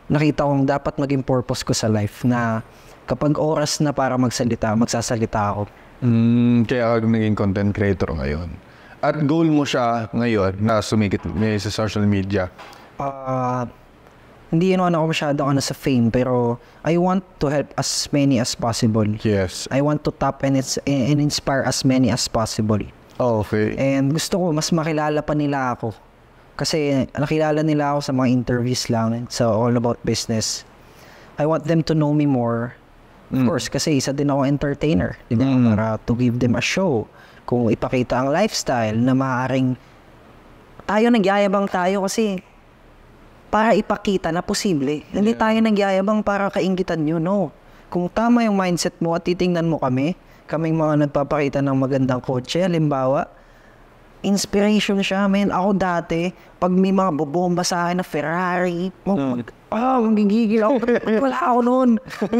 nakita kong dapat maging purpose ko sa life na kapag oras na para magsalita, magsasalita ako. Mm, kaya ako naging content creator ngayon. At goal mo siya ngayon na sumikit sa social media? Uh, hindi yun ano, ano ako masyado ano sa fame pero I want to help as many as possible. Yes. I want to tap and, it's, and inspire as many as possible. okay. And gusto ko mas makilala pa nila ako. Kasi nakilala nila ako sa mga interviews lang sa so All About Business. I want them to know me more. Of mm. course, kasi isa din ako entertainer. Di ba? Mm. Para to give them a show kung ipakita ang lifestyle na maaaring tayo nagyayabang tayo kasi para ipakita na posible. Yeah. Hindi tayo nagyayabang para kaingitan nyo, no. Kung tama yung mindset mo at titingnan mo kami, kaming mga nagpapakita ng magandang kotse, halimbawa, inspiration siya, men. Ako dati, pag may mga bobomba sa akin na Ferrari, hmm. mag, mm. oh, magigigil ako. wala ako noon.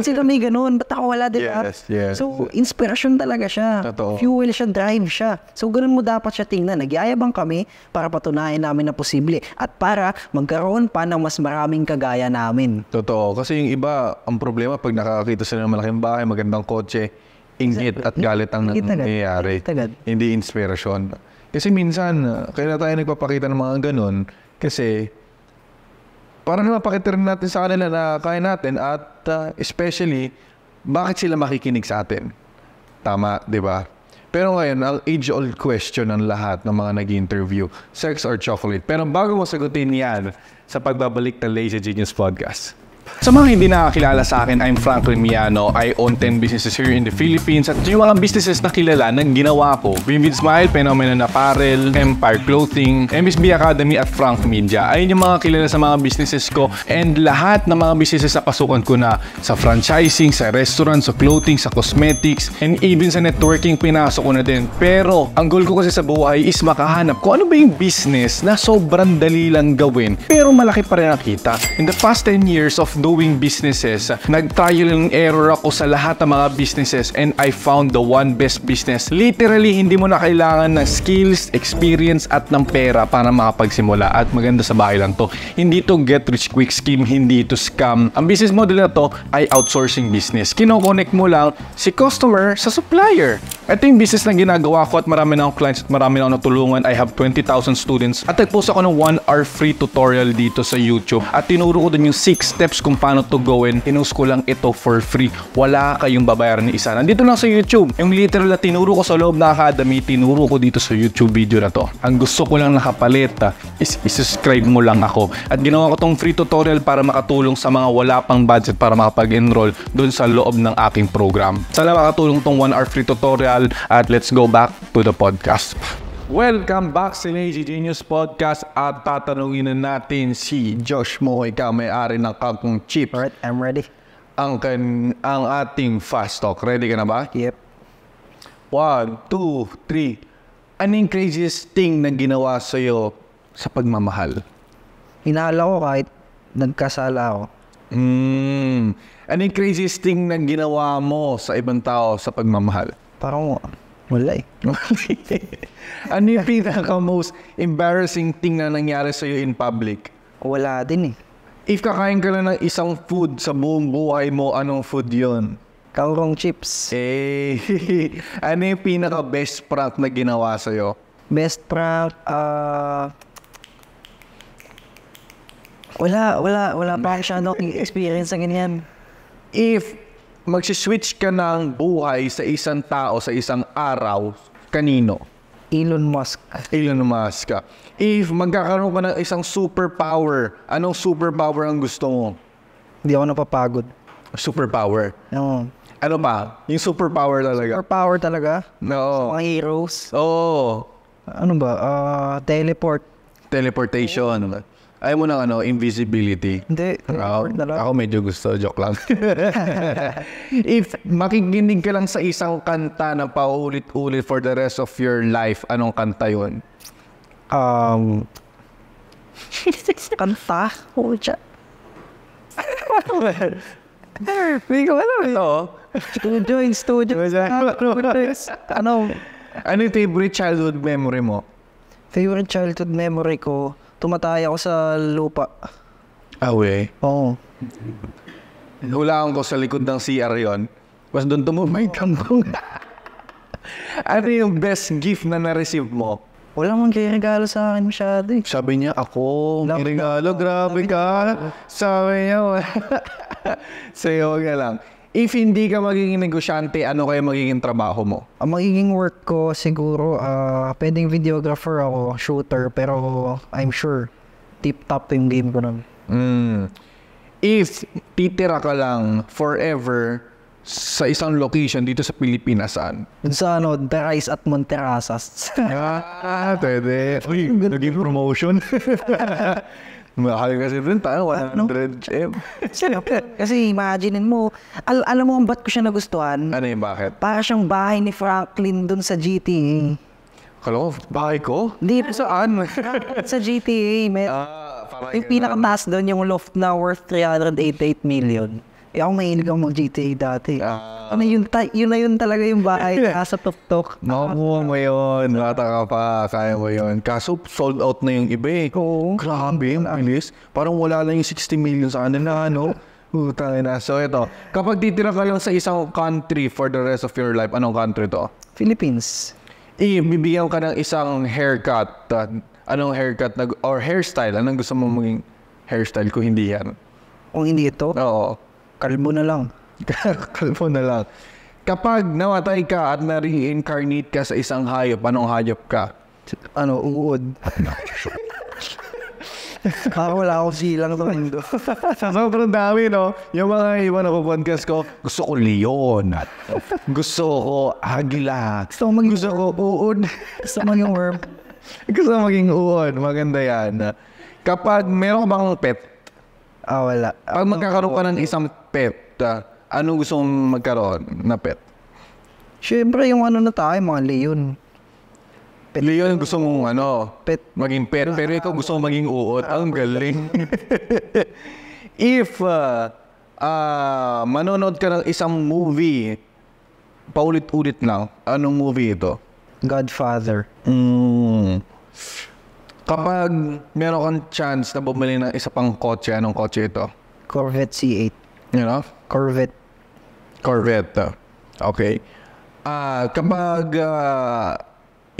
Sila may ganun. Ba't ako wala, din? Yes, yes. So, inspiration talaga siya. Totoo. Fuel siya, drive siya. So, ganun mo dapat siya tingnan. Nagyayabang kami para patunayan namin na posible at para magkaroon pa ng mas maraming kagaya namin. Totoo. Kasi yung iba, ang problema pag nakakakita sila ng malaking bahay, magandang kotse, ingit at galit ang nangyayari. Hindi inspirasyon. Kasi minsan, ah, kaya tayo nagpapakita ng mga ganun kasi para na mapakita rin natin sa kanila na kaya natin at uh, especially, bakit sila makikinig sa atin? Tama, di ba? Pero ngayon, ang age-old question ng lahat ng mga nag-interview, sex or chocolate? Pero bago mo sagutin yan sa pagbabalik ng Lazy Genius Podcast. Sa mga hindi nakakilala sa akin, I'm Franklin Miano. I own 10 businesses here in the Philippines at yung mga businesses na kilala ng ginawa ko. Vivid Smile, Phenomenon Apparel, Empire Clothing, MSB Academy at Frank Media. Ayun yung mga kilala sa mga businesses ko and lahat ng mga businesses na pasukan ko na sa franchising, sa restaurant, sa clothing, sa cosmetics and even sa networking pinasok ko na din. Pero ang goal ko kasi sa buhay is makahanap ko ano ba yung business na sobrang dali lang gawin pero malaki pa rin nakita. In the past 10 years of doing businesses. Nag-trial and error ako sa lahat ng mga businesses and I found the one best business. Literally, hindi mo na kailangan ng skills, experience at ng pera para makapagsimula at maganda sa bahay lang to. Hindi to get rich quick scheme, hindi to scam. Ang business model na to ay outsourcing business. Kinoconnect mo lang si customer sa supplier. Ito yung business na ginagawa ko at marami na akong clients at marami na akong natulungan. I have 20,000 students at nagpost ako ng 1 hour free tutorial dito sa YouTube at tinuro ko din yung 6 steps kung paano to gawin, tinus ko lang ito for free. Wala kayong babayaran ni isa. Nandito lang sa YouTube. Yung literal na tinuro ko sa loob na Academy, tinuro ko dito sa YouTube video na to. Ang gusto ko lang nakapalit ah, is isubscribe mo lang ako. At ginawa ko tong free tutorial para makatulong sa mga wala pang budget para makapag-enroll doon sa loob ng aking program. Sana makatulong tong 1 hour free tutorial at let's go back to the podcast. Welcome back sa Lazy Genius Podcast at tatanungin na natin si Josh Mohoy ka, may-ari ng Kangkong Chips. Alright, I'm ready. Ang, kan, ang ating fast talk. Ready ka na ba? Yep. One, two, three. Ano yung craziest thing na ginawa sa'yo sa pagmamahal? Hinala ko kahit nagkasala ako. Mm. Ano yung craziest thing na ginawa mo sa ibang tao sa pagmamahal? Parang wala eh. ano yung pinaka most embarrassing thing na nangyari sa'yo in public? Wala din eh. If kakain ka lang ng isang food sa buong buhay mo, anong food yon? Kaurong chips. Eh, ano yung pinaka best prank na ginawa sa'yo? Best prank, ah... Uh... Wala, wala, wala pa siya no experience sa ganyan. If magsiswitch ka ng buhay sa isang tao sa isang araw, kanino? Elon Musk. Elon Musk. If magkakaroon ka ng isang superpower, anong superpower ang gusto mo? Hindi ako napapagod. Superpower? Oo. No. Ano ba? Yung superpower talaga? Superpower talaga? No. Sa mga heroes? Oo. Oh. Ano ba? Uh, teleport. Teleportation. Oh. Ayaw mo na ano, invisibility. Hindi. Ako, ako medyo gusto, joke lang. If makikinig ka lang sa isang kanta na paulit-ulit for the rest of your life, anong kanta yun? Um, kanta? Hoja. Hindi ko alam ito. Eh. Ano? Studio, studio. Ano? ano? Ano yung favorite childhood memory mo? Favorite childhood memory ko? tumatay ako sa lupa. Ah, we? Oo. Hulaan ko sa likod ng CR yon. Tapos doon tumumay kambong. ano yung best gift na na-receive mo? Wala mong regalo sa akin masyado eh. Sabi niya, ako, may regalo, grabe ka. Sabi niya, sa'yo nga lang. If hindi ka magiging negosyante, ano kaya magiging trabaho mo? Ang magiging work ko siguro, uh, pwedeng videographer ako, shooter, pero I'm sure tip-top yung game ko nun. Mm. If titira ka lang forever sa isang location dito sa Pilipinas, saan? Sa ano, The Rise at Monterasas. ah, pwede. Uy, naging promotion. Mahal ah, kasi rin, parang 100 no? M. Siyempre, kasi imaginein mo, al alam mo kung ba't ko siya nagustuhan? Ano yung bakit? Para siyang bahay ni Franklin dun sa GTA. Kalo, bahay ko? Hindi. Saan? sa GTA, may... Ah, yung pinaka-mass doon, yung loft na worth 388 million. Eh, ako mahilig ako mag-GTA dati. Uh, ano yun, ta- yun na yun talaga yung bahay, sa tuktok. Makukuha mo yun, bata pa, kaya mo yun. Kaso sold out na yung iba eh. Oo. Grabe, ang bilis. Parang wala lang yung 60 million sa na, no? Puta na. So ito, kapag titira ka lang sa isang country for the rest of your life, anong country to? Philippines. Eh, bibigyan ka ng isang haircut. Uh, anong haircut na, or hairstyle? Anong gusto mo maging hairstyle ko hindi yan? Kung hindi ito? Oo kalbo na lang. kalbo na lang. Kapag namatay ka at na-reincarnate ka sa isang hayop, anong hayop ka? Ano, uod. Parang wala akong silang sa mundo. Sobrang dami, no? Yung mga iba na podcast ko, gusto ko leon. gusto ko agila. Gusto ko maging gusto ko uod. gusto ko maging worm. gusto ko maging uod. Maganda yan. Kapag meron bang pet? Ah, wala. Pag magkakaroon ka ng isang pet. Uh, ano gusto mong magkaroon na pet? Siyempre, yung ano na tayo, mga leon. Pet leon, gusto mong ano? Pet. Maging pet. Pero ikaw gusto mong maging uot. Ang galing. If uh, uh, manonood ka ng isang movie, paulit-ulit na, anong movie ito? Godfather. Mm. Kapag meron kang chance na bumili ng isa pang kotse, anong kotse ito? Corvette C8. You ah. Corvette. Corvette. Ah. Okay. Uh, kapag, uh,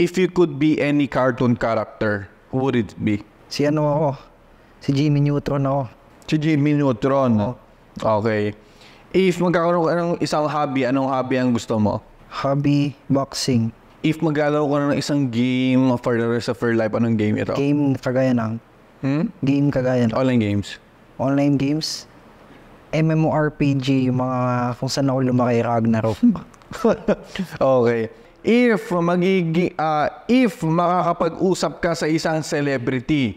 if you could be any cartoon character, who would it be? Si ano ako? Si Jimmy Neutron ako. Si Jimmy Neutron? Oh. Okay. If magkakaroon ka ng isang hobby, anong hobby ang gusto mo? Hobby, boxing. If maglalaro ka ng isang game for the rest of your life, anong game ito? Game kagaya ng. Hmm? Game kagaya ng. Online games. Online games? MMORPG, yung mga kung saan ako lumaki Ragnarok. okay. If magigi uh, if makakapag-usap ka sa isang celebrity,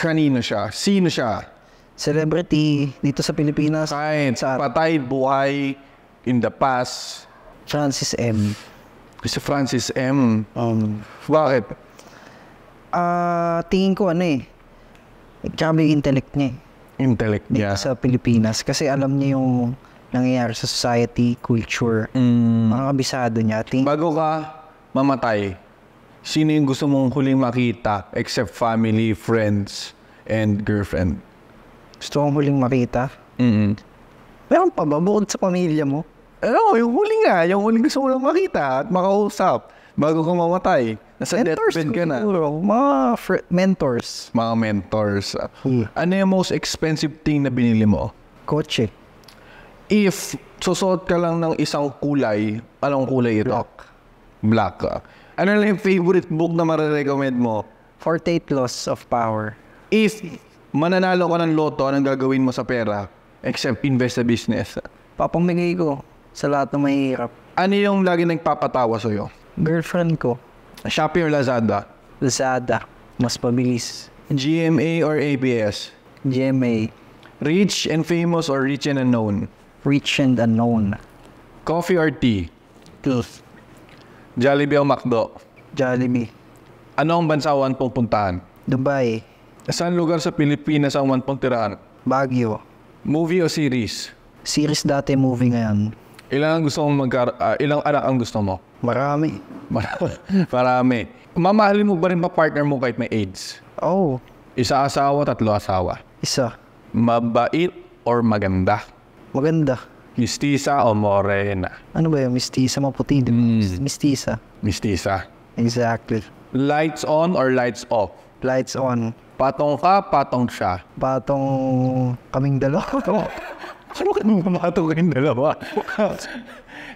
kanino siya? Sino siya? Celebrity dito sa Pilipinas. Kahit sa patay, buhay, in the past. Francis M. Si Francis M. Um, Bakit? Ah, uh, tingin ko ano eh. Grabe intellect niya eh intellect niya sa Pilipinas kasi alam niya yung nangyayari sa society, culture. Mm. Makakabisado niya. Think... Bago ka mamatay, sino yung gusto mong huling makita except family, friends, and girlfriend? Gusto kong huling makita? Mm-hmm. Meron pa ba bukod sa pamilya mo? Eh, oh, yung huling nga. Yung huling gusto mo lang makita at makausap bago ka mamatay. Nasa mentors deathbed ka na. Siguro, mga fr- mentors. Mga mentors. Hmm. Ano yung most expensive thing na binili mo? Kotse. If susuot ka lang ng isang kulay, anong kulay ito? Black. Black. Uh. Ano lang yung favorite book na marirecommend mo? 48 Laws of Power. If mananalo ka ng loto, anong gagawin mo sa pera? Except invest sa business. Papamigay ko sa lahat ng mahihirap. Ano yung lagi nagpapatawa sa'yo? Girlfriend ko. Shopee or Lazada? Lazada. Mas pabilis. GMA or ABS? GMA. Rich and famous or rich and unknown? Rich and unknown. Coffee or tea? Tooth. Jollibee o McDo? Jollibee. Ano ang bansa ang pupuntahan? Dubai. Saan lugar sa Pilipinas ang one pong tiraan? Baguio. Movie o series? Series dati, movie ngayon. Ilan ang gusto mong magkar- uh, ilang anak ang gusto mo? Marami. Marami. Mamahalin mo ba rin partner mo kahit may AIDS? Oo. Oh. Isa asawa, tatlo asawa. Isa. Mabait or maganda? Maganda. Mistisa o morena? Ano ba yung mistisa? Maputi, di ba? Mm. Mistisa. Mistisa. Exactly. Lights on or lights off? Lights on. Patong ka, patong siya. Patong kaming dalawa. Ano ka mamatugin dalawa?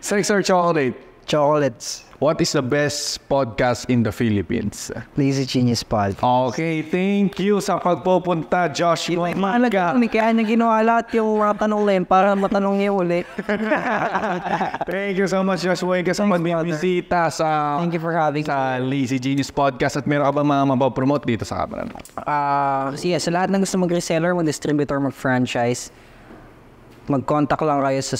Sex or chocolate? Chocolates. What is the best podcast in the Philippines? Lazy Genius Pod. Okay, thank you sa pagpupunta, Josh. Mahalaga. Kaya niya ginawa lahat yung mga tanong na yun para matanong niya uli. thank you so much, Josh Wayne, kasi magbibisita sa... Thank you for having sa Lazy Genius Podcast. At meron ka ba mga mapapromote dito sa camera? Uh, ah, so yeah, sa lahat ng gusto mag-reseller, mag-distributor, mag-franchise, mag-contact lang kayo sa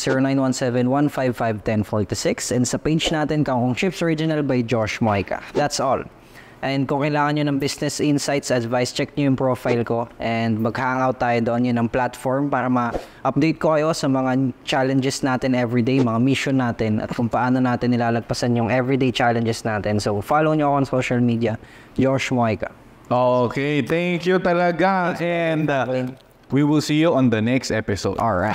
0917-155-1046 and sa page natin, Kangkong Chips Original by Josh Moika. That's all. And kung kailangan nyo ng business insights, advice, check nyo yung profile ko. And mag-hangout tayo doon. Yun ang platform para ma-update ko kayo sa mga challenges natin everyday, mga mission natin, at kung paano natin nilalagpasan yung everyday challenges natin. So, follow nyo ako on social media, Josh Moika. Okay, thank you talaga. And uh, we will see you on the next episode. Alright.